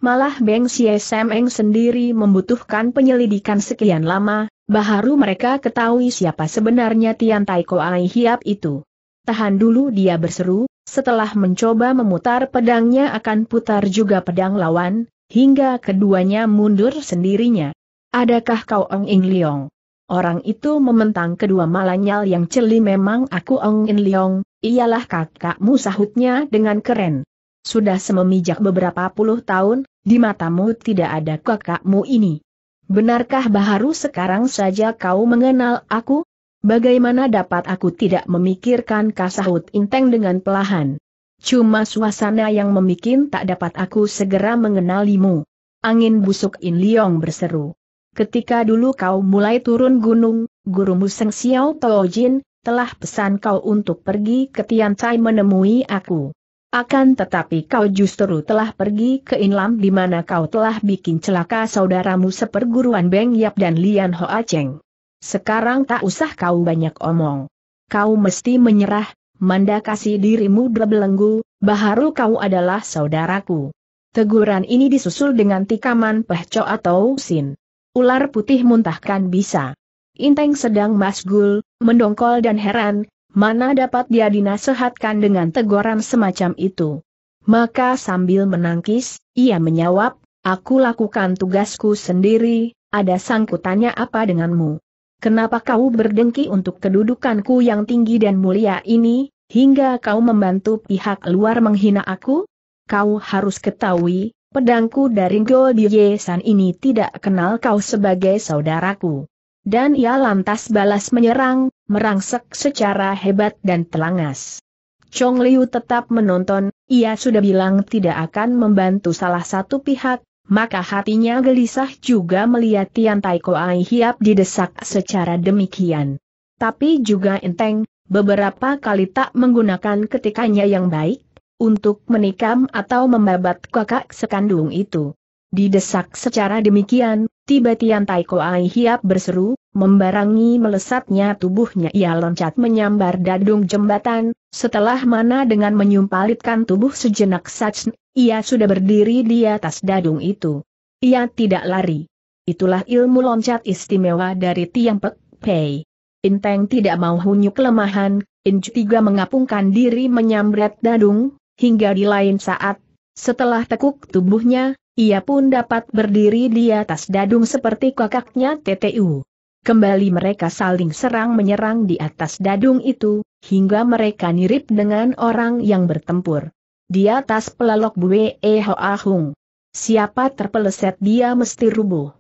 malah Beng Xie eng sendiri membutuhkan penyelidikan sekian lama, baharu mereka ketahui siapa sebenarnya Tian Tai Koai Hiap itu. Tahan dulu dia berseru, setelah mencoba memutar pedangnya akan putar juga pedang lawan, hingga keduanya mundur sendirinya. Adakah kau Ong In Leong? Orang itu mementang kedua malanyal yang celi memang aku Ong In Leong, ialah kakakmu sahutnya dengan keren. Sudah sememijak beberapa puluh tahun, di matamu tidak ada kakakmu ini. Benarkah baru sekarang saja kau mengenal aku? Bagaimana dapat aku tidak memikirkan kasahut Inteng dengan pelahan? Cuma suasana yang memikin tak dapat aku segera mengenalimu. Angin busuk In Liong berseru. Ketika dulu kau mulai turun gunung, gurumu Seng Xiao Tojin, telah pesan kau untuk pergi ke Tian Cai menemui aku. Akan tetapi kau justru telah pergi ke Inlam di mana kau telah bikin celaka saudaramu seperguruan Beng Yap dan Lian Ho Cheng. Sekarang tak usah kau banyak omong. Kau mesti menyerah, manda kasih dirimu berbelenggu, baharu kau adalah saudaraku. Teguran ini disusul dengan tikaman pehco atau sin. Ular putih muntahkan bisa. Inteng sedang masgul, mendongkol dan heran, mana dapat dia dinasehatkan dengan teguran semacam itu. Maka sambil menangkis, ia menjawab, aku lakukan tugasku sendiri, ada sangkutannya apa denganmu? Kenapa kau berdengki untuk kedudukanku yang tinggi dan mulia ini, hingga kau membantu pihak luar menghina aku? Kau harus ketahui, pedangku dari San ini tidak kenal kau sebagai saudaraku dan ia lantas balas menyerang, merangsek secara hebat dan telangas. Chong Liu tetap menonton, ia sudah bilang tidak akan membantu salah satu pihak, maka hatinya gelisah juga melihat Tian Tai Ai Hiap didesak secara demikian. Tapi juga enteng, beberapa kali tak menggunakan ketikannya yang baik, untuk menikam atau membabat kakak sekandung itu. Didesak secara demikian, Tiba Tian Taiko Ai Hiap berseru, membarangi melesatnya tubuhnya ia loncat menyambar dadung jembatan, setelah mana dengan menyumpalitkan tubuh sejenak Sachn, ia sudah berdiri di atas dadung itu. Ia tidak lari. Itulah ilmu loncat istimewa dari Tiang Pek Pei. Inteng tidak mau hunyuk kelemahan, Inju tiga mengapungkan diri menyambret dadung, hingga di lain saat, setelah tekuk tubuhnya, ia pun dapat berdiri di atas dadung seperti kakaknya TTU. Kembali mereka saling serang-menyerang di atas dadung itu, hingga mereka nirip dengan orang yang bertempur. Di atas pelalok Bue E ahung, Siapa terpeleset dia mesti rubuh.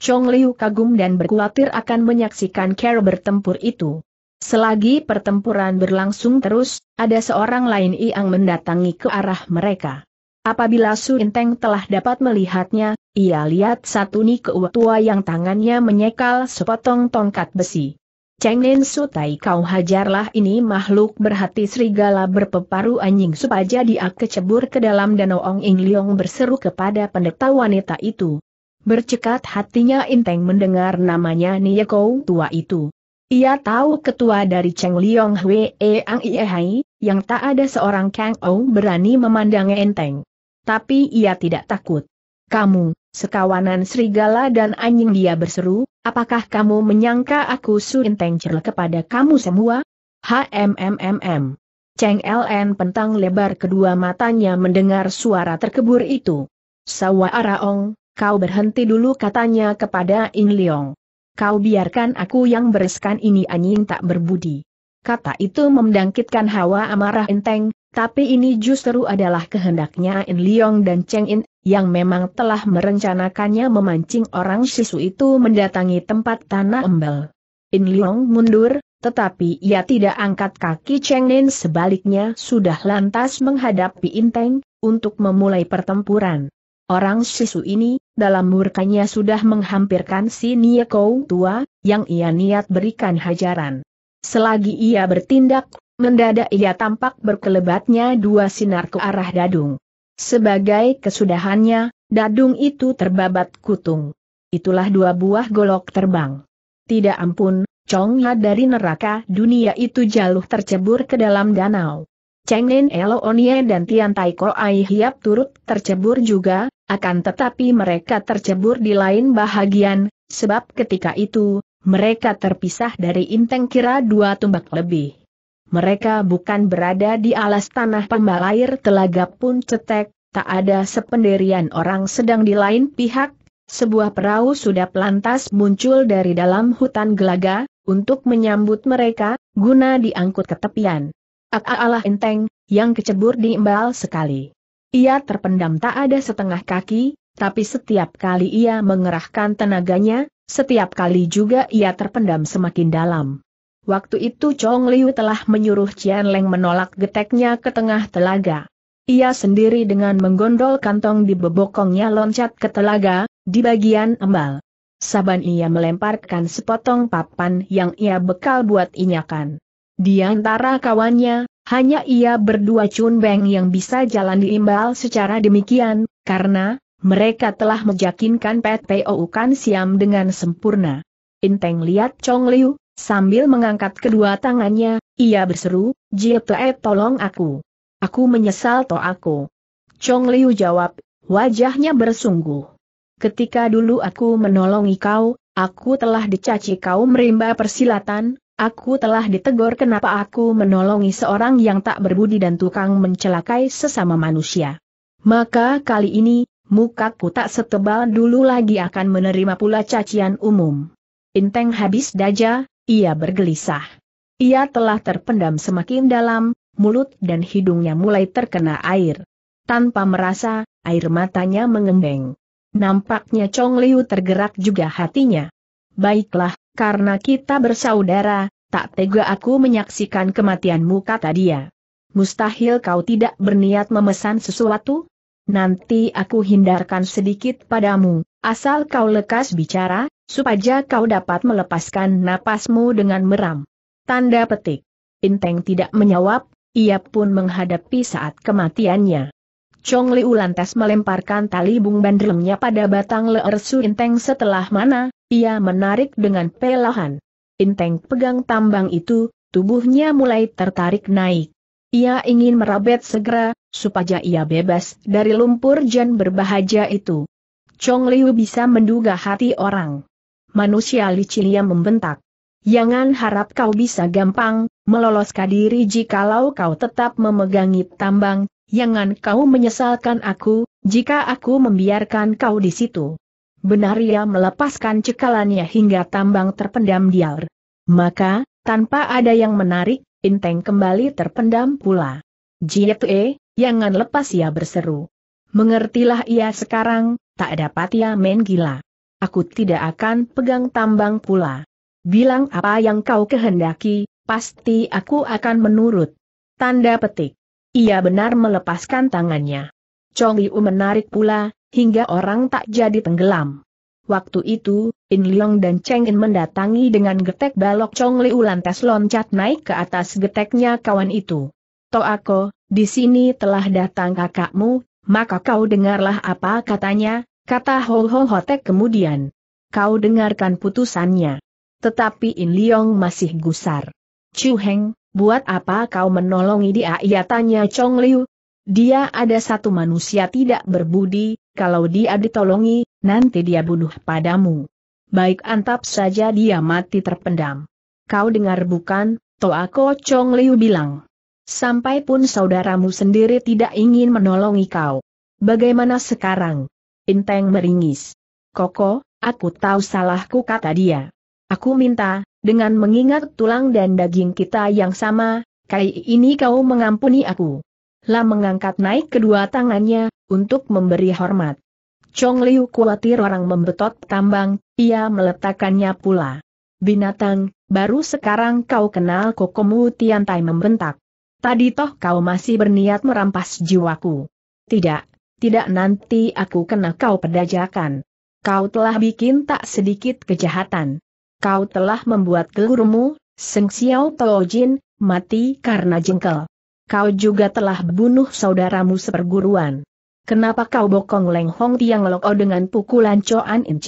Chong Liu kagum dan berkhawatir akan menyaksikan Carol bertempur itu. Selagi pertempuran berlangsung terus, ada seorang lain yang mendatangi ke arah mereka. Apabila Su Inteng telah dapat melihatnya, ia lihat satu ni tua yang tangannya menyekal sepotong tongkat besi. Cheng Nen Tai kau hajarlah ini makhluk berhati serigala berpeparu anjing supaya dia kecebur ke dalam danau Ong Ing Liong berseru kepada pendeta wanita itu. Bercekat hatinya Inteng mendengar namanya Kou tua itu. Ia tahu ketua dari Cheng Liong Hwee Ang Ie Hai, yang tak ada seorang Kang Ong berani memandang Inteng tapi ia tidak takut. Kamu, sekawanan serigala dan anjing dia berseru, apakah kamu menyangka aku suinteng cerle kepada kamu semua? HMMMM. Cheng LN pentang lebar kedua matanya mendengar suara terkebur itu. Sawa Araong, kau berhenti dulu katanya kepada In Leong. Kau biarkan aku yang bereskan ini anjing tak berbudi. Kata itu membangkitkan hawa amarah enteng, tapi ini justru adalah kehendaknya In Liong dan Cheng In, yang memang telah merencanakannya memancing orang sisu itu mendatangi tempat tanah embel. In Liong mundur, tetapi ia tidak angkat kaki Cheng In sebaliknya sudah lantas menghadapi Inteng, untuk memulai pertempuran. Orang sisu ini, dalam murkanya sudah menghampirkan si Kou tua, yang ia niat berikan hajaran. Selagi ia bertindak Mendadak ia tampak berkelebatnya dua sinar ke arah Dadung. Sebagai kesudahannya, Dadung itu terbabat kutung. Itulah dua buah golok terbang. Tidak ampun, Chongnya dari neraka dunia itu jauh tercebur ke dalam danau. Cheng Nen Onye dan Tian Tai Ai Hiap turut tercebur juga, akan tetapi mereka tercebur di lain bahagian, sebab ketika itu, mereka terpisah dari Inteng kira dua tumbak lebih. Mereka bukan berada di alas tanah pembalair telaga pun cetek, tak ada sependerian orang sedang di lain pihak, sebuah perahu sudah pelantas muncul dari dalam hutan gelaga, untuk menyambut mereka, guna diangkut ke tepian. Ak-alah enteng, yang kecebur diimbal sekali. Ia terpendam tak ada setengah kaki, tapi setiap kali ia mengerahkan tenaganya, setiap kali juga ia terpendam semakin dalam. Waktu itu Chong Liu telah menyuruh Qian Leng menolak geteknya ke tengah telaga. Ia sendiri dengan menggondol kantong di bebokongnya loncat ke telaga, di bagian embal. Saban ia melemparkan sepotong papan yang ia bekal buat inyakan. Di antara kawannya, hanya ia berdua Chun Beng yang bisa jalan di imbal secara demikian, karena mereka telah meyakinkan PTOU Kan Siam dengan sempurna. Inteng lihat Chong Liu, Sambil mengangkat kedua tangannya, ia berseru, Jietae tolong aku. Aku menyesal to aku. Chong Liu jawab, wajahnya bersungguh. Ketika dulu aku menolongi kau, aku telah dicaci kau merimba persilatan, aku telah ditegur kenapa aku menolongi seorang yang tak berbudi dan tukang mencelakai sesama manusia. Maka kali ini, mukaku tak setebal dulu lagi akan menerima pula cacian umum. Inteng habis daja, ia bergelisah. Ia telah terpendam semakin dalam, mulut dan hidungnya mulai terkena air. Tanpa merasa, air matanya mengembeng. Nampaknya Chong Liu tergerak juga hatinya. Baiklah, karena kita bersaudara, tak tega aku menyaksikan kematianmu kata dia. Mustahil kau tidak berniat memesan sesuatu? Nanti aku hindarkan sedikit padamu, asal kau lekas bicara, supaya kau dapat melepaskan napasmu dengan meram. Tanda petik. Inteng tidak menjawab, ia pun menghadapi saat kematiannya. Chong Liu lantas melemparkan tali bung bandelnya pada batang leher Su Inteng setelah mana, ia menarik dengan pelahan. Inteng pegang tambang itu, tubuhnya mulai tertarik naik. Ia ingin merabet segera, supaya ia bebas dari lumpur jan berbahaja itu. Chong Liu bisa menduga hati orang manusia licilia membentak. Jangan harap kau bisa gampang, meloloskan diri jikalau kau tetap memegangi tambang, jangan kau menyesalkan aku, jika aku membiarkan kau di situ. Benar ia melepaskan cekalannya hingga tambang terpendam di air. Maka, tanpa ada yang menarik, Inteng kembali terpendam pula. Jietue, jangan lepas ia berseru. Mengertilah ia sekarang, tak dapat ia main gila aku tidak akan pegang tambang pula. Bilang apa yang kau kehendaki, pasti aku akan menurut. Tanda petik. Ia benar melepaskan tangannya. Chong Liu menarik pula, hingga orang tak jadi tenggelam. Waktu itu, In Leong dan Cheng In mendatangi dengan getek balok Chong Liu lantas loncat naik ke atas geteknya kawan itu. Toako, di sini telah datang kakakmu, maka kau dengarlah apa katanya, Kata Ho Ho Hotek kemudian. Kau dengarkan putusannya. Tetapi In Liong masih gusar. Chu Heng, buat apa kau menolongi dia? Ia tanya Chong Liu. Dia ada satu manusia tidak berbudi, kalau dia ditolongi, nanti dia bunuh padamu. Baik antap saja dia mati terpendam. Kau dengar bukan, Toako Chong Liu bilang. Sampai pun saudaramu sendiri tidak ingin menolongi kau. Bagaimana sekarang? Inteng meringis. Koko, aku tahu salahku kata dia. Aku minta, dengan mengingat tulang dan daging kita yang sama, kali ini kau mengampuni aku. La mengangkat naik kedua tangannya, untuk memberi hormat. Chong Liu khawatir orang membetot tambang, ia meletakkannya pula. Binatang, baru sekarang kau kenal kokomu Tiantai membentak. Tadi toh kau masih berniat merampas jiwaku. Tidak, tidak nanti aku kena kau pedajakan. Kau telah bikin tak sedikit kejahatan. Kau telah membuat gurumu, Seng Xiao Jin, mati karena jengkel. Kau juga telah bunuh saudaramu seperguruan. Kenapa kau bokong Leng Hong Tiang Loko dengan pukulan Coan In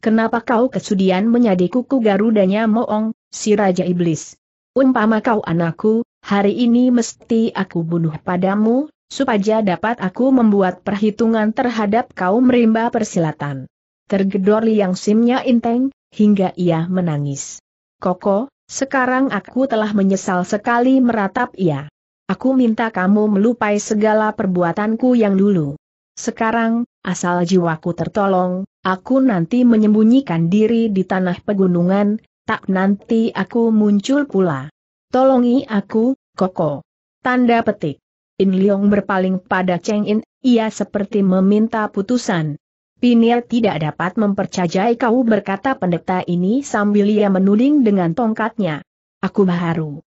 Kenapa kau kesudian menyadi kuku garudanya Moong, si Raja Iblis? Umpama kau anakku, hari ini mesti aku bunuh padamu, supaya dapat aku membuat perhitungan terhadap kaum rimba persilatan. Tergedor liang simnya inteng, hingga ia menangis. Koko, sekarang aku telah menyesal sekali meratap ia. Aku minta kamu melupai segala perbuatanku yang dulu. Sekarang, asal jiwaku tertolong, aku nanti menyembunyikan diri di tanah pegunungan, tak nanti aku muncul pula. Tolongi aku, Koko. Tanda petik. In Leong berpaling pada Cheng In, ia seperti meminta putusan. Pinil tidak dapat mempercayai kau berkata pendeta ini sambil ia menuding dengan tongkatnya. Aku baharu,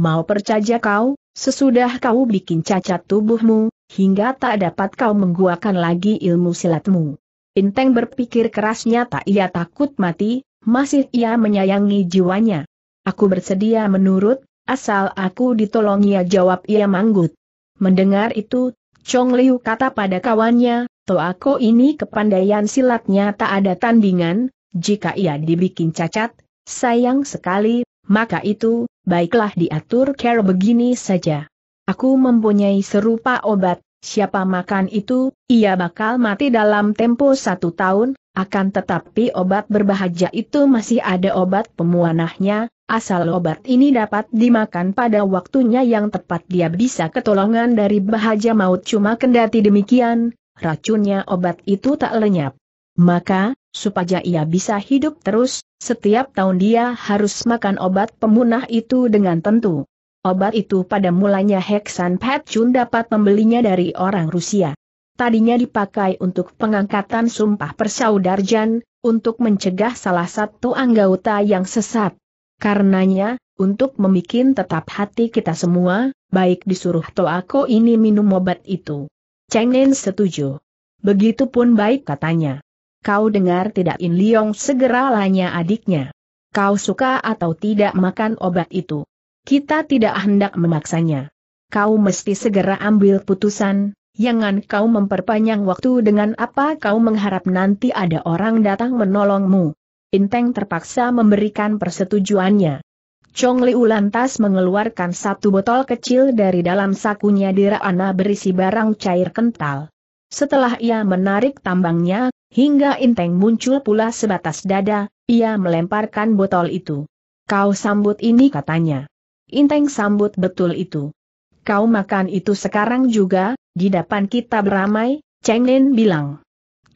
mau percaya kau, sesudah kau bikin cacat tubuhmu, hingga tak dapat kau mengguakan lagi ilmu silatmu. Inteng berpikir kerasnya tak ia takut mati, masih ia menyayangi jiwanya. Aku bersedia menurut, asal aku ditolong ia jawab ia manggut. Mendengar itu, Chong Liu kata pada kawannya, aku ini kepandaian silatnya tak ada tandingan, jika ia dibikin cacat, sayang sekali, maka itu, baiklah diatur care begini saja. Aku mempunyai serupa obat, siapa makan itu, ia bakal mati dalam tempo satu tahun, akan tetapi obat berbahagia itu masih ada obat pemuanahnya, Asal obat ini dapat dimakan pada waktunya yang tepat dia bisa ketolongan dari bahaja maut cuma kendati demikian, racunnya obat itu tak lenyap. Maka, supaya ia bisa hidup terus, setiap tahun dia harus makan obat pemunah itu dengan tentu. Obat itu pada mulanya Heksan Petchun dapat membelinya dari orang Rusia. Tadinya dipakai untuk pengangkatan sumpah persaudarjan, untuk mencegah salah satu anggota yang sesat. Karenanya, untuk membuat tetap hati kita semua, baik disuruh aku ini minum obat itu. Cheng Nen setuju. Begitupun baik katanya. Kau dengar tidak In Liong segera lanya adiknya. Kau suka atau tidak makan obat itu? Kita tidak hendak memaksanya. Kau mesti segera ambil putusan, jangan kau memperpanjang waktu dengan apa kau mengharap nanti ada orang datang menolongmu. Inteng terpaksa memberikan persetujuannya. Chong Liu lantas mengeluarkan satu botol kecil dari dalam sakunya Ra'ana berisi barang cair kental. Setelah ia menarik tambangnya, hingga Inteng muncul pula sebatas dada, ia melemparkan botol itu. Kau sambut ini katanya. Inteng sambut betul itu. Kau makan itu sekarang juga, di depan kita beramai, Cheng Lin bilang.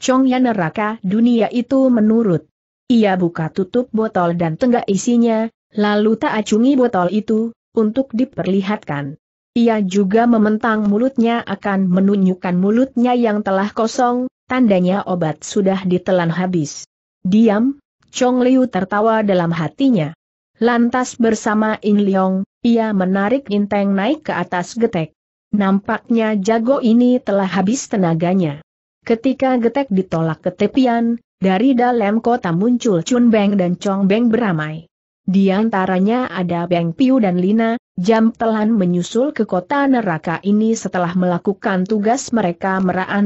Chong Yan neraka dunia itu menurut ia buka tutup botol dan tenggak isinya, lalu tak acungi botol itu, untuk diperlihatkan. Ia juga mementang mulutnya akan menunjukkan mulutnya yang telah kosong, tandanya obat sudah ditelan habis. Diam, Chong Liu tertawa dalam hatinya. Lantas bersama In Leong, ia menarik Inteng naik ke atas getek. Nampaknya jago ini telah habis tenaganya. Ketika getek ditolak ke tepian, dari dalam kota muncul Chun Beng dan Chong Beng beramai. Di antaranya ada Beng Piu dan Lina, jam telan menyusul ke kota neraka ini setelah melakukan tugas mereka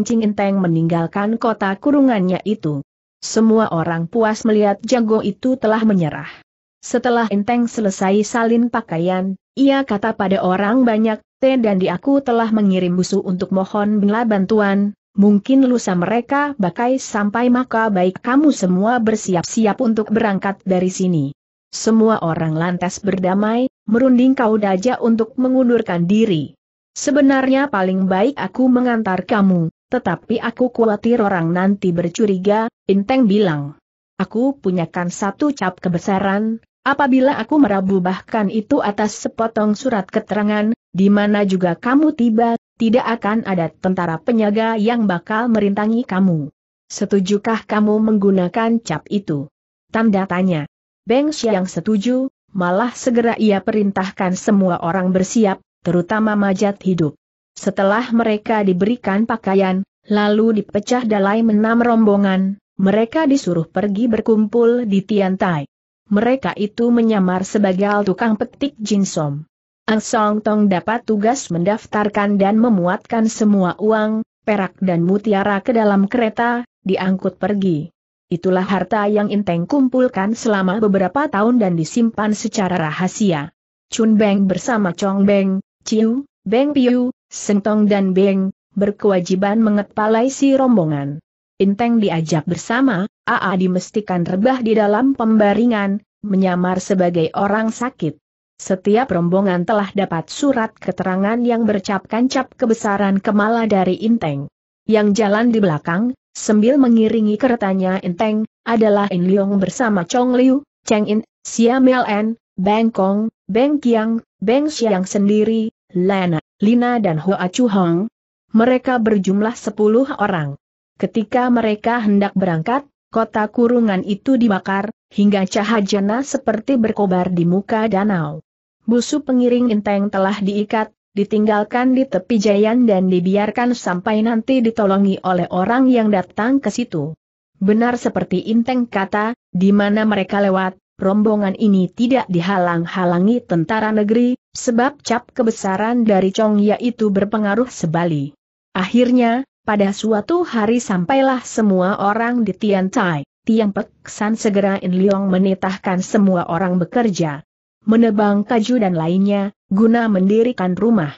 Ching enteng meninggalkan kota kurungannya itu. Semua orang puas melihat jago itu telah menyerah. Setelah enteng selesai salin pakaian, ia kata pada orang banyak, T dan di aku telah mengirim busu untuk mohon bila bantuan, mungkin lusa mereka bakai sampai maka baik kamu semua bersiap-siap untuk berangkat dari sini. Semua orang lantas berdamai, merunding kau daja untuk mengundurkan diri. Sebenarnya paling baik aku mengantar kamu, tetapi aku khawatir orang nanti bercuriga, Inteng bilang. Aku punyakan satu cap kebesaran, apabila aku merabu bahkan itu atas sepotong surat keterangan, di mana juga kamu tiba, tidak akan ada tentara penyaga yang bakal merintangi kamu. Setujukah kamu menggunakan cap itu? Tanda tanya. Beng Xiang setuju, malah segera ia perintahkan semua orang bersiap, terutama majat hidup. Setelah mereka diberikan pakaian, lalu dipecah dalai menam rombongan, mereka disuruh pergi berkumpul di Tiantai. Mereka itu menyamar sebagai tukang petik jinsom. Ang Song Tong dapat tugas mendaftarkan dan memuatkan semua uang, perak dan mutiara ke dalam kereta, diangkut pergi. Itulah harta yang Inteng kumpulkan selama beberapa tahun dan disimpan secara rahasia. Chun Beng bersama Chong Beng, Chiu, Beng Piu, Seng Tong dan Beng, berkewajiban mengepalai si rombongan. Inteng diajak bersama, AA dimestikan rebah di dalam pembaringan, menyamar sebagai orang sakit. Setiap rombongan telah dapat surat keterangan yang bercap-kancap kebesaran kemala dari Inteng. Yang jalan di belakang, sambil mengiringi keretanya Inteng, adalah In Leong bersama Chong Liu, Cheng In, Xia Miao En, Beng Kong, Beng Kiang, Beng Xiang sendiri, Lena, Lina dan Hoa Chu Hong. Mereka berjumlah sepuluh orang. Ketika mereka hendak berangkat, kota kurungan itu dibakar, hingga cahajana seperti berkobar di muka danau. Busu pengiring Inteng telah diikat, ditinggalkan di tepi jayan dan dibiarkan sampai nanti ditolongi oleh orang yang datang ke situ. Benar seperti Inteng kata, di mana mereka lewat, rombongan ini tidak dihalang-halangi tentara negeri, sebab cap kebesaran dari Chongya itu berpengaruh sebali. Akhirnya, pada suatu hari sampailah semua orang di Tian Tai, Tiang San segera In Liong menitahkan semua orang bekerja menebang kaju dan lainnya, guna mendirikan rumah.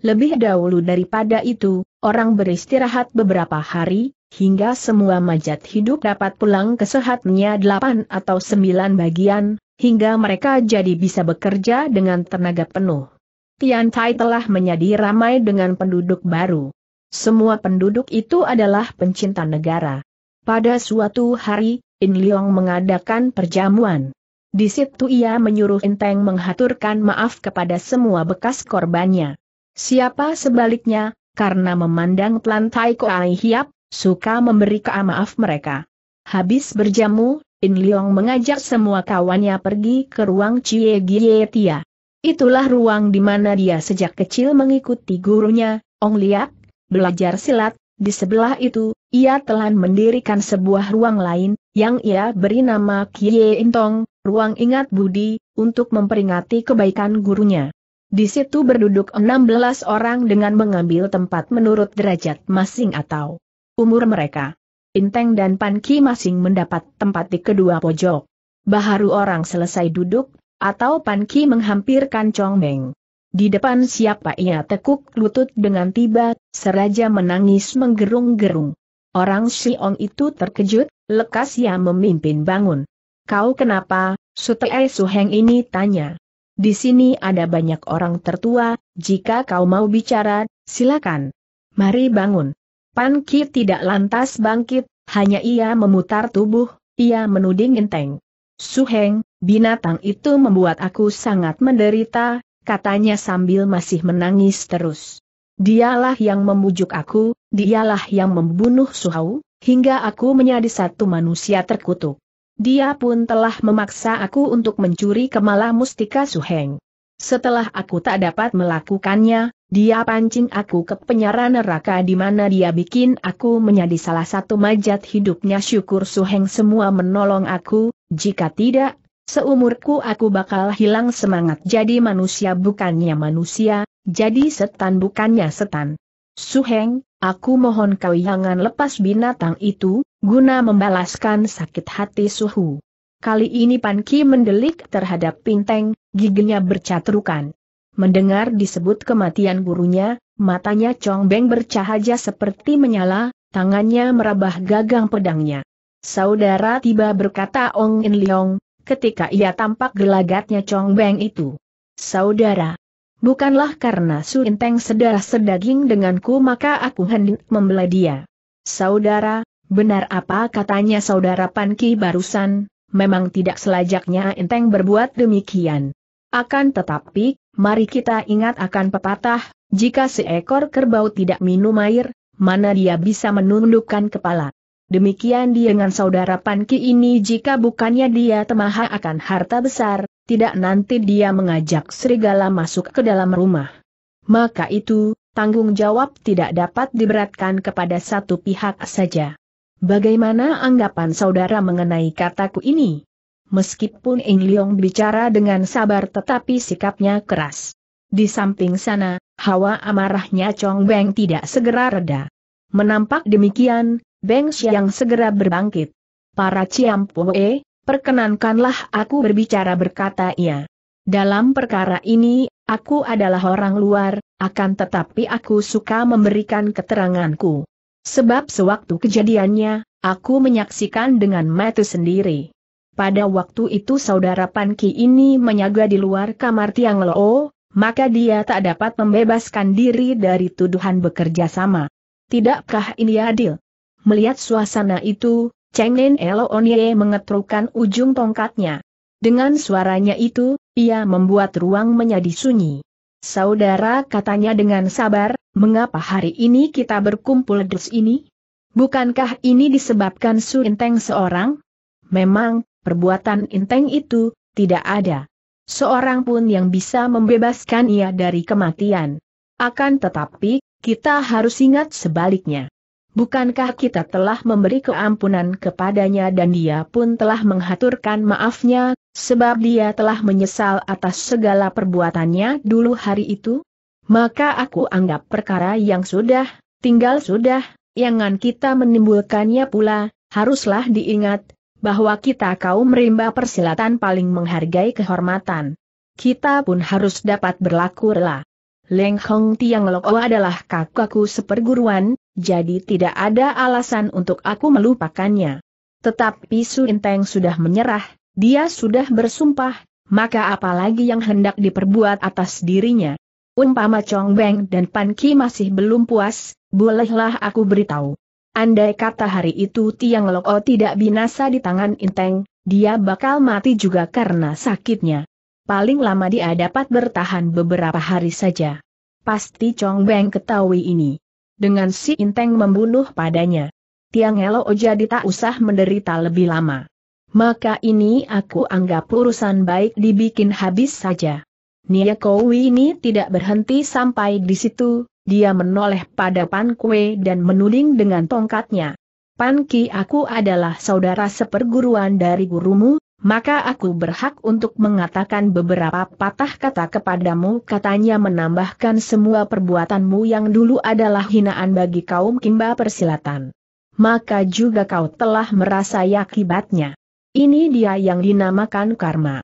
Lebih dahulu daripada itu, orang beristirahat beberapa hari, hingga semua majat hidup dapat pulang ke sehatnya delapan atau sembilan bagian, hingga mereka jadi bisa bekerja dengan tenaga penuh. Tian Tai telah menjadi ramai dengan penduduk baru. Semua penduduk itu adalah pencinta negara. Pada suatu hari, In Leong mengadakan perjamuan. Di situ ia menyuruh Enteng menghaturkan maaf kepada semua bekas korbannya. Siapa sebaliknya, karena memandang telantai Koai Hiap, suka memberi maaf mereka. Habis berjamu, In Leong mengajak semua kawannya pergi ke ruang Cie Gie Tia. Itulah ruang di mana dia sejak kecil mengikuti gurunya, Ong Liak, belajar silat, di sebelah itu, ia telah mendirikan sebuah ruang lain, yang ia beri nama Kie Intong, ruang ingat budi, untuk memperingati kebaikan gurunya. Di situ berduduk 16 orang dengan mengambil tempat menurut derajat masing atau umur mereka. Inteng dan Panki masing mendapat tempat di kedua pojok. Baharu orang selesai duduk, atau Panki menghampirkan Chong Meng. Di depan siapa ia tekuk lutut dengan tiba, seraja menangis menggerung-gerung. Orang Siong itu terkejut, lekas ia memimpin bangun. Kau kenapa, Sutei Suheng ini tanya. Di sini ada banyak orang tertua, jika kau mau bicara, silakan. Mari bangun. Pan Ki tidak lantas bangkit, hanya ia memutar tubuh, ia menuding enteng. Suheng, binatang itu membuat aku sangat menderita, katanya sambil masih menangis terus. Dialah yang membujuk aku, dialah yang membunuh Suhau, hingga aku menjadi satu manusia terkutuk. Dia pun telah memaksa aku untuk mencuri kemala mustika Suheng. Setelah aku tak dapat melakukannya, dia pancing aku ke penjara neraka di mana dia bikin aku menjadi salah satu majat hidupnya syukur Suheng semua menolong aku, jika tidak, seumurku aku bakal hilang semangat jadi manusia bukannya manusia, jadi setan bukannya setan. Suheng, aku mohon kau jangan lepas binatang itu, guna membalaskan sakit hati Suhu. Kali ini Pan Ki mendelik terhadap Pinteng, giginya bercatrukan. Mendengar disebut kematian gurunya, matanya Chong Beng bercahaya seperti menyala, tangannya merabah gagang pedangnya. Saudara tiba berkata Ong In Leong, ketika ia tampak gelagatnya Chong Beng itu. Saudara, Bukanlah karena Su Inteng sedarah sedaging denganku maka aku hendak membelah dia. Saudara, benar apa katanya saudara Panki barusan, memang tidak selajaknya Inteng berbuat demikian. Akan tetapi, mari kita ingat akan pepatah, jika seekor kerbau tidak minum air, mana dia bisa menundukkan kepala. Demikian dia dengan saudara Panki ini jika bukannya dia temaha akan harta besar, tidak nanti dia mengajak serigala masuk ke dalam rumah. Maka itu, tanggung jawab tidak dapat diberatkan kepada satu pihak saja. Bagaimana anggapan saudara mengenai kataku ini? Meskipun Eng Leong bicara dengan sabar tetapi sikapnya keras. Di samping sana, hawa amarahnya Chong Beng tidak segera reda. Menampak demikian, Beng Xiang segera berbangkit. Para Ciampoe, perkenankanlah aku berbicara berkata ia. Dalam perkara ini, aku adalah orang luar, akan tetapi aku suka memberikan keteranganku. Sebab sewaktu kejadiannya, aku menyaksikan dengan mata sendiri. Pada waktu itu saudara Panki ini menyaga di luar kamar Tiang Lo, maka dia tak dapat membebaskan diri dari tuduhan bekerja sama. Tidakkah ini adil? Melihat suasana itu, Cheng Nen Onye mengetrukan ujung tongkatnya. Dengan suaranya itu, ia membuat ruang menjadi sunyi. Saudara katanya dengan sabar, mengapa hari ini kita berkumpul di sini? Bukankah ini disebabkan Su Inteng seorang? Memang, perbuatan Inteng itu, tidak ada. Seorang pun yang bisa membebaskan ia dari kematian. Akan tetapi, kita harus ingat sebaliknya. Bukankah kita telah memberi keampunan kepadanya dan dia pun telah menghaturkan maafnya, sebab dia telah menyesal atas segala perbuatannya dulu hari itu? Maka aku anggap perkara yang sudah, tinggal sudah, jangan kita menimbulkannya pula, haruslah diingat, bahwa kita kaum rimba persilatan paling menghargai kehormatan. Kita pun harus dapat berlaku rela. Leng Hong Tiang Lok adalah kakakku seperguruan, jadi tidak ada alasan untuk aku melupakannya. Tetapi Su Inteng sudah menyerah, dia sudah bersumpah, maka apalagi yang hendak diperbuat atas dirinya. Umpama Chong Beng dan Pan Ki masih belum puas, bolehlah aku beritahu. Andai kata hari itu Tiang Loko oh tidak binasa di tangan Inteng, dia bakal mati juga karena sakitnya. Paling lama dia dapat bertahan beberapa hari saja. Pasti Chong Beng ketahui ini dengan si Inteng membunuh padanya. Tiang Elo jadi tak usah menderita lebih lama. Maka ini aku anggap urusan baik dibikin habis saja. Nia Kowi ini tidak berhenti sampai di situ, dia menoleh pada Pan Kue dan menuding dengan tongkatnya. Pan Ki aku adalah saudara seperguruan dari gurumu, maka aku berhak untuk mengatakan beberapa patah kata kepadamu katanya menambahkan semua perbuatanmu yang dulu adalah hinaan bagi kaum kimba persilatan. Maka juga kau telah merasa akibatnya. Ini dia yang dinamakan karma.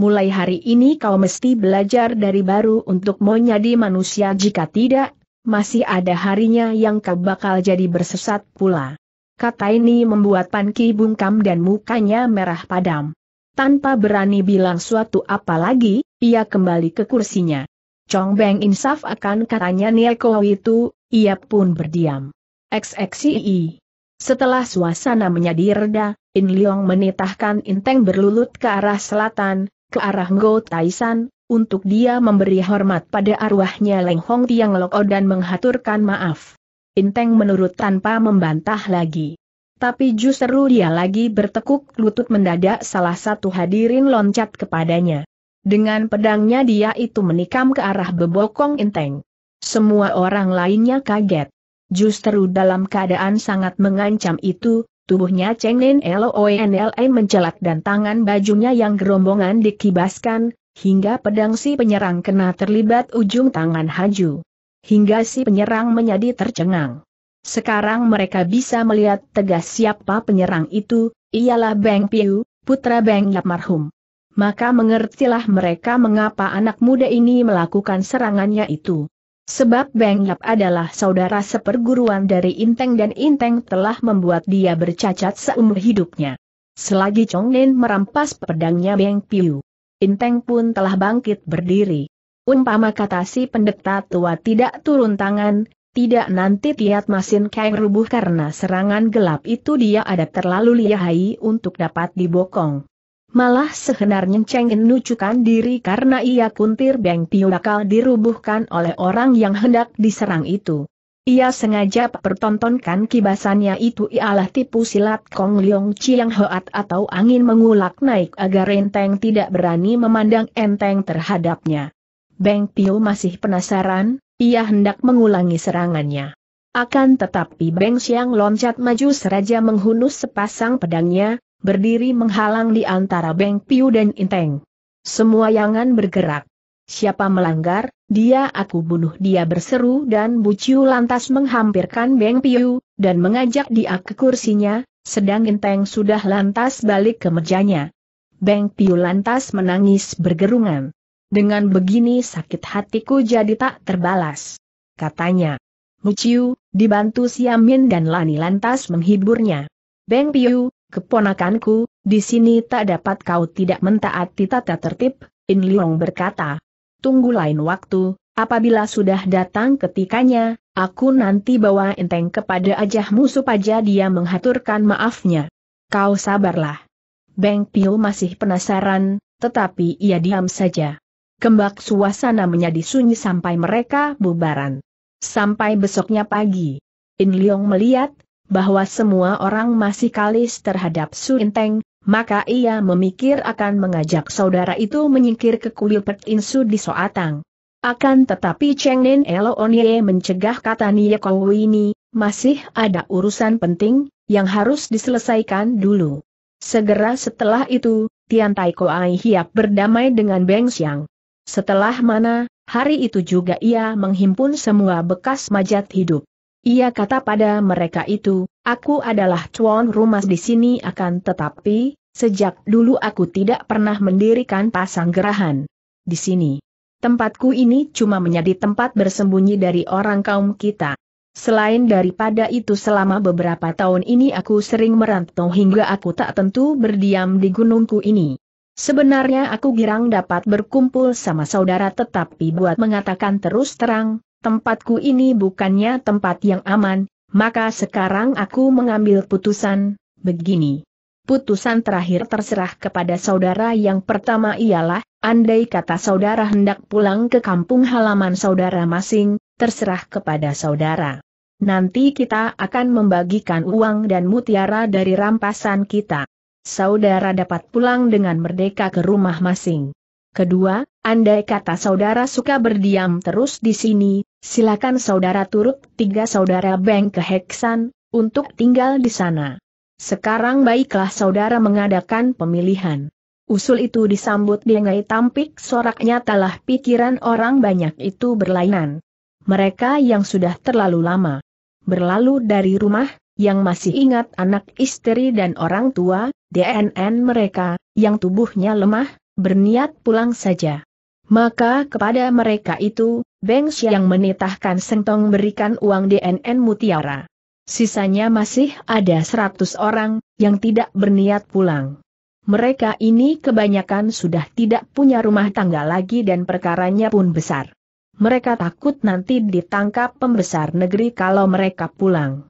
Mulai hari ini kau mesti belajar dari baru untuk menjadi manusia jika tidak, masih ada harinya yang kau bakal jadi bersesat pula. Kata ini membuat Panki bungkam dan mukanya merah padam. Tanpa berani bilang suatu apa lagi, ia kembali ke kursinya. Chong Beng insaf akan katanya Nieko itu, ia pun berdiam. XXII. Setelah suasana menjadi reda, In Leong menitahkan Inteng berlulut ke arah selatan, ke arah Ngo Taisan, untuk dia memberi hormat pada arwahnya Leng Hong Tiang Loko dan menghaturkan maaf. Inteng menurut tanpa membantah lagi. Tapi justru dia lagi bertekuk lutut mendadak salah satu hadirin loncat kepadanya. Dengan pedangnya dia itu menikam ke arah bebokong inteng. Semua orang lainnya kaget. Justru dalam keadaan sangat mengancam itu, tubuhnya Cheng Nen L.O.N.L.A. E mencelat dan tangan bajunya yang gerombongan dikibaskan, hingga pedang si penyerang kena terlibat ujung tangan Haju. Hingga si penyerang menjadi tercengang. Sekarang mereka bisa melihat tegas siapa penyerang itu, ialah Beng Piu, putra Beng Yap marhum. Maka mengertilah mereka mengapa anak muda ini melakukan serangannya itu. Sebab Beng Yap adalah saudara seperguruan dari Inteng dan Inteng telah membuat dia bercacat seumur hidupnya. Selagi Chong Nen merampas pedangnya Beng Piu, Inteng pun telah bangkit berdiri. Umpama kata si pendeta tua tidak turun tangan, tidak nanti Tiat Masin Kai rubuh karena serangan gelap itu dia ada terlalu lihai untuk dapat dibokong. Malah sebenarnya Cheng nucukan diri karena ia kuntir Beng Tio bakal dirubuhkan oleh orang yang hendak diserang itu. Ia sengaja pertontonkan kibasannya itu ialah tipu silat Kong Leong Chiang Hoat atau angin mengulak naik agar enteng tidak berani memandang enteng terhadapnya. Beng Tio masih penasaran, ia hendak mengulangi serangannya. Akan tetapi Beng Xiang loncat maju seraja menghunus sepasang pedangnya, berdiri menghalang di antara Beng Piu dan Inteng. Semua yangan bergerak. Siapa melanggar, dia aku bunuh dia berseru dan Buciu lantas menghampirkan Beng Piu, dan mengajak dia ke kursinya, sedang Inteng sudah lantas balik ke mejanya. Beng Piu lantas menangis bergerungan. Dengan begini sakit hatiku jadi tak terbalas. Katanya. Muciu, dibantu Siamin dan Lani lantas menghiburnya. Beng Piu, keponakanku, di sini tak dapat kau tidak mentaati tata tertib, In Liong berkata. Tunggu lain waktu, apabila sudah datang ketikanya, aku nanti bawa enteng kepada ajahmu supaya dia menghaturkan maafnya. Kau sabarlah. Beng Piu masih penasaran, tetapi ia diam saja. Kembak suasana menjadi sunyi sampai mereka bubaran. Sampai besoknya pagi. In Leong melihat, bahwa semua orang masih kalis terhadap Su Inteng, maka ia memikir akan mengajak saudara itu menyingkir ke kuil Pek Su di Soatang. Akan tetapi Cheng Nen Elo Onye mencegah kata Nia ini, masih ada urusan penting, yang harus diselesaikan dulu. Segera setelah itu, Tian Tai Koai Hiap berdamai dengan Beng Xiang. Setelah mana, hari itu juga ia menghimpun semua bekas majat hidup. Ia kata pada mereka itu, aku adalah cuan rumah di sini akan tetapi, sejak dulu aku tidak pernah mendirikan pasang gerahan. Di sini. Tempatku ini cuma menjadi tempat bersembunyi dari orang kaum kita. Selain daripada itu selama beberapa tahun ini aku sering merantau hingga aku tak tentu berdiam di gunungku ini. Sebenarnya aku girang dapat berkumpul sama saudara tetapi buat mengatakan terus terang, tempatku ini bukannya tempat yang aman, maka sekarang aku mengambil putusan, begini. Putusan terakhir terserah kepada saudara yang pertama ialah, andai kata saudara hendak pulang ke kampung halaman saudara masing, terserah kepada saudara. Nanti kita akan membagikan uang dan mutiara dari rampasan kita saudara dapat pulang dengan merdeka ke rumah masing. Kedua, andai kata saudara suka berdiam terus di sini, silakan saudara turut tiga saudara Beng ke Heksan, untuk tinggal di sana. Sekarang baiklah saudara mengadakan pemilihan. Usul itu disambut dengan tampik soraknya telah pikiran orang banyak itu berlainan. Mereka yang sudah terlalu lama berlalu dari rumah, yang masih ingat anak istri dan orang tua, DNN mereka, yang tubuhnya lemah, berniat pulang saja. Maka kepada mereka itu, Beng yang menitahkan Sentong berikan uang DNN Mutiara. Sisanya masih ada 100 orang, yang tidak berniat pulang. Mereka ini kebanyakan sudah tidak punya rumah tangga lagi dan perkaranya pun besar. Mereka takut nanti ditangkap pembesar negeri kalau mereka pulang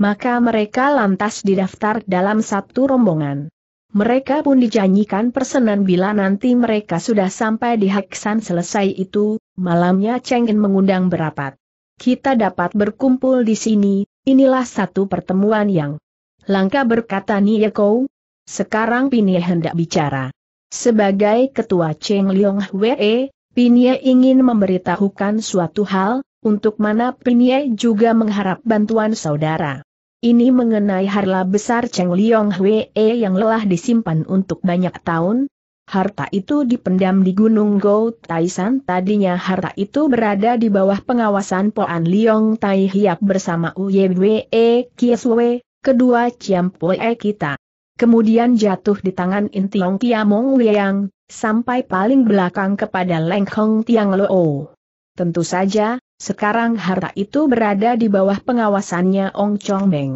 maka mereka lantas didaftar dalam satu rombongan. Mereka pun dijanjikan persenan bila nanti mereka sudah sampai di Haksan selesai itu, malamnya Cengin mengundang berapat. Kita dapat berkumpul di sini, inilah satu pertemuan yang langka berkata Niyeko. Sekarang Pinye hendak bicara. Sebagai ketua Cheng Leong Hwe, Pinye ingin memberitahukan suatu hal, untuk mana Pinye juga mengharap bantuan saudara. Ini mengenai harla besar Cheng Liong Hwee yang lelah disimpan untuk banyak tahun. Harta itu dipendam di Gunung Go Taisan. Tadinya harta itu berada di bawah pengawasan Poan Liong Tai Hiap bersama Uywe Kieswe, kedua Ciampoe kita. Kemudian jatuh di tangan Intiong Tiamong Liang, sampai paling belakang kepada Leng Hong Tiang Loo. Tentu saja, sekarang harta itu berada di bawah pengawasannya Ong Chong Meng.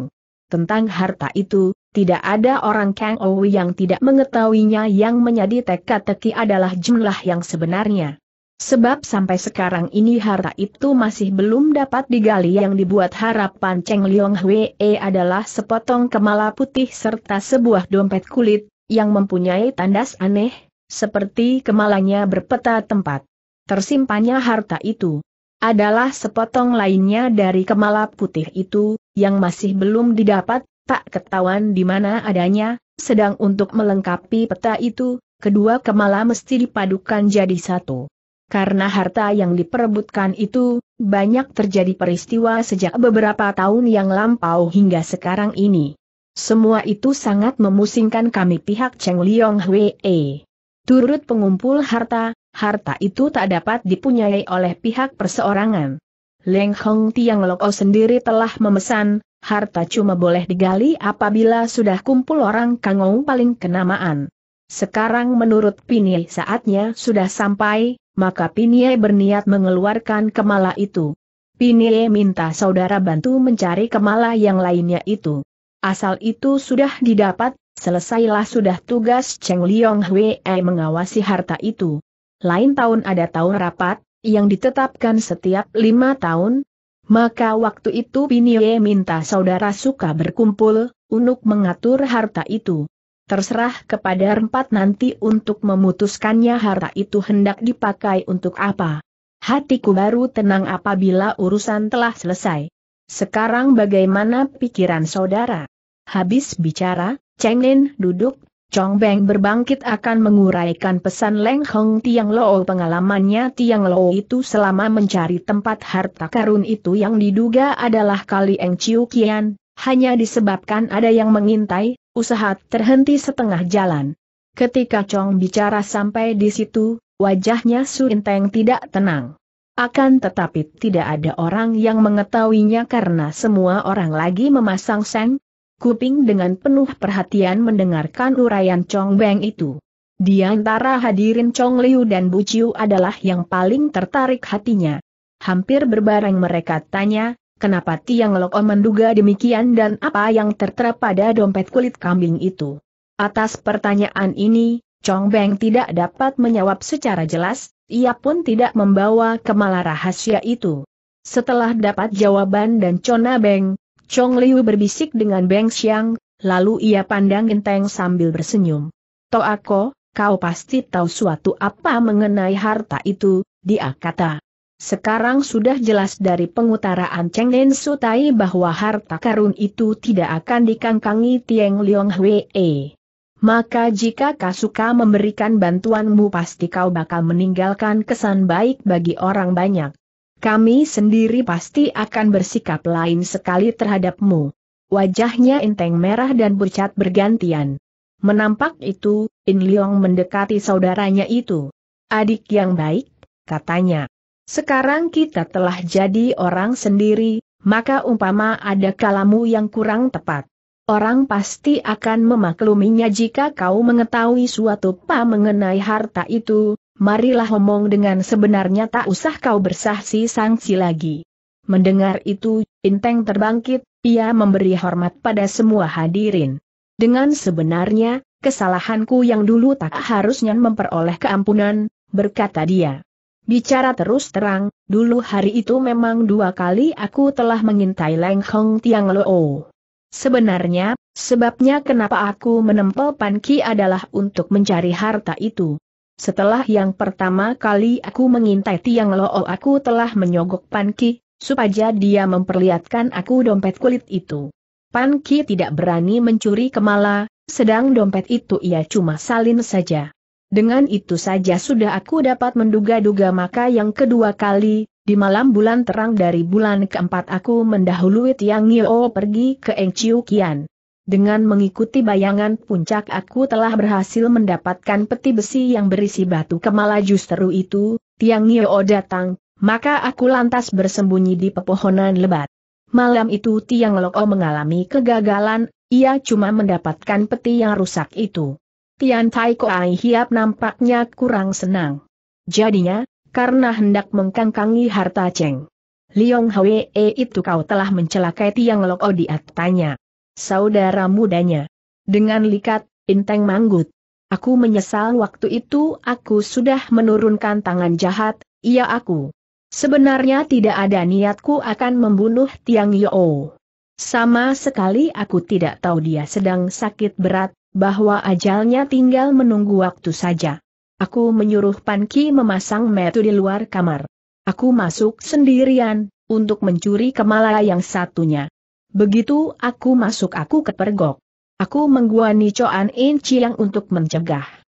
Tentang harta itu, tidak ada orang Kang Ou yang tidak mengetahuinya yang menjadi teka-teki adalah jumlah yang sebenarnya. Sebab sampai sekarang ini harta itu masih belum dapat digali yang dibuat harapan Cheng Leong Hwee adalah sepotong kemala putih serta sebuah dompet kulit, yang mempunyai tandas aneh, seperti kemalanya berpeta tempat tersimpannya harta itu adalah sepotong lainnya dari kemala putih itu, yang masih belum didapat, tak ketahuan di mana adanya, sedang untuk melengkapi peta itu, kedua kemala mesti dipadukan jadi satu. Karena harta yang diperebutkan itu, banyak terjadi peristiwa sejak beberapa tahun yang lampau hingga sekarang ini. Semua itu sangat memusingkan kami pihak Cheng Liong Hwee. Turut pengumpul harta, harta itu tak dapat dipunyai oleh pihak perseorangan. Leng Hong Tiang Loko sendiri telah memesan, harta cuma boleh digali apabila sudah kumpul orang kangong paling kenamaan. Sekarang menurut Pinie saatnya sudah sampai, maka Pinie berniat mengeluarkan kemala itu. Pinie minta saudara bantu mencari kemala yang lainnya itu. Asal itu sudah didapat, selesailah sudah tugas Cheng Liong Hwee mengawasi harta itu lain tahun ada tahun rapat, yang ditetapkan setiap lima tahun, maka waktu itu Pinye minta saudara suka berkumpul, untuk mengatur harta itu. Terserah kepada empat nanti untuk memutuskannya harta itu hendak dipakai untuk apa. Hatiku baru tenang apabila urusan telah selesai. Sekarang bagaimana pikiran saudara? Habis bicara, Cheng Nen duduk Chong Beng berbangkit akan menguraikan pesan Leng Hong Tiang Lo pengalamannya Tiang Lo itu selama mencari tempat harta karun itu yang diduga adalah Kali Eng Chiu Kian, hanya disebabkan ada yang mengintai, usaha terhenti setengah jalan. Ketika Chong bicara sampai di situ, wajahnya Su Inteng tidak tenang. Akan tetapi tidak ada orang yang mengetahuinya karena semua orang lagi memasang seng, kuping dengan penuh perhatian mendengarkan uraian Chong Beng itu. Di antara hadirin Chong Liu dan Bu Chiu adalah yang paling tertarik hatinya. Hampir berbareng mereka tanya, kenapa Tiang Lok menduga demikian dan apa yang tertera pada dompet kulit kambing itu. Atas pertanyaan ini, Chong Beng tidak dapat menjawab secara jelas, ia pun tidak membawa kemala rahasia itu. Setelah dapat jawaban dan Chona Beng, Chong Liu berbisik dengan Beng Xiang, lalu ia pandang genteng sambil bersenyum. aku, kau pasti tahu suatu apa mengenai harta itu, dia kata. Sekarang sudah jelas dari pengutaraan Cheng Nen Sutai bahwa harta karun itu tidak akan dikangkangi Tieng Leong Hwee. Maka jika kau suka memberikan bantuanmu pasti kau bakal meninggalkan kesan baik bagi orang banyak. Kami sendiri pasti akan bersikap lain sekali terhadapmu. Wajahnya enteng merah dan bercat bergantian. Menampak itu, In Leong mendekati saudaranya itu. Adik yang baik, katanya. Sekarang kita telah jadi orang sendiri, maka umpama ada kalamu yang kurang tepat. Orang pasti akan memakluminya jika kau mengetahui suatu pa mengenai harta itu, marilah omong dengan sebenarnya tak usah kau bersaksi sangsi lagi. Mendengar itu, Inteng terbangkit, ia memberi hormat pada semua hadirin. Dengan sebenarnya, kesalahanku yang dulu tak harusnya memperoleh keampunan, berkata dia. Bicara terus terang, dulu hari itu memang dua kali aku telah mengintai Leng Hong Tiang Lo. Sebenarnya, sebabnya kenapa aku menempel Panki adalah untuk mencari harta itu. Setelah yang pertama kali aku mengintai Tiang Loo oh, aku telah menyogok Pan supaya dia memperlihatkan aku dompet kulit itu. Pan tidak berani mencuri kemala, sedang dompet itu ia cuma salin saja. Dengan itu saja sudah aku dapat menduga-duga maka yang kedua kali, di malam bulan terang dari bulan keempat aku mendahului Tiang Yeo pergi ke Eng Chiu Kian. Dengan mengikuti bayangan puncak aku telah berhasil mendapatkan peti besi yang berisi batu kemala justru itu, Tiang Yeo datang, maka aku lantas bersembunyi di pepohonan lebat. Malam itu Tiang Loko mengalami kegagalan, ia cuma mendapatkan peti yang rusak itu. Tian Tai Ai Hiap nampaknya kurang senang. Jadinya, karena hendak mengkangkangi harta Cheng. Liong Hwe e, itu kau telah mencelakai Tiang Loko dia tanya saudara mudanya. Dengan likat, Inteng manggut. Aku menyesal waktu itu aku sudah menurunkan tangan jahat, iya aku. Sebenarnya tidak ada niatku akan membunuh Tiang Yo. Sama sekali aku tidak tahu dia sedang sakit berat, bahwa ajalnya tinggal menunggu waktu saja. Aku menyuruh Panki memasang metu di luar kamar. Aku masuk sendirian, untuk mencuri kemala yang satunya. Begitu aku masuk aku kepergok. Aku mengguani Coan In Chiang untuk mencegah.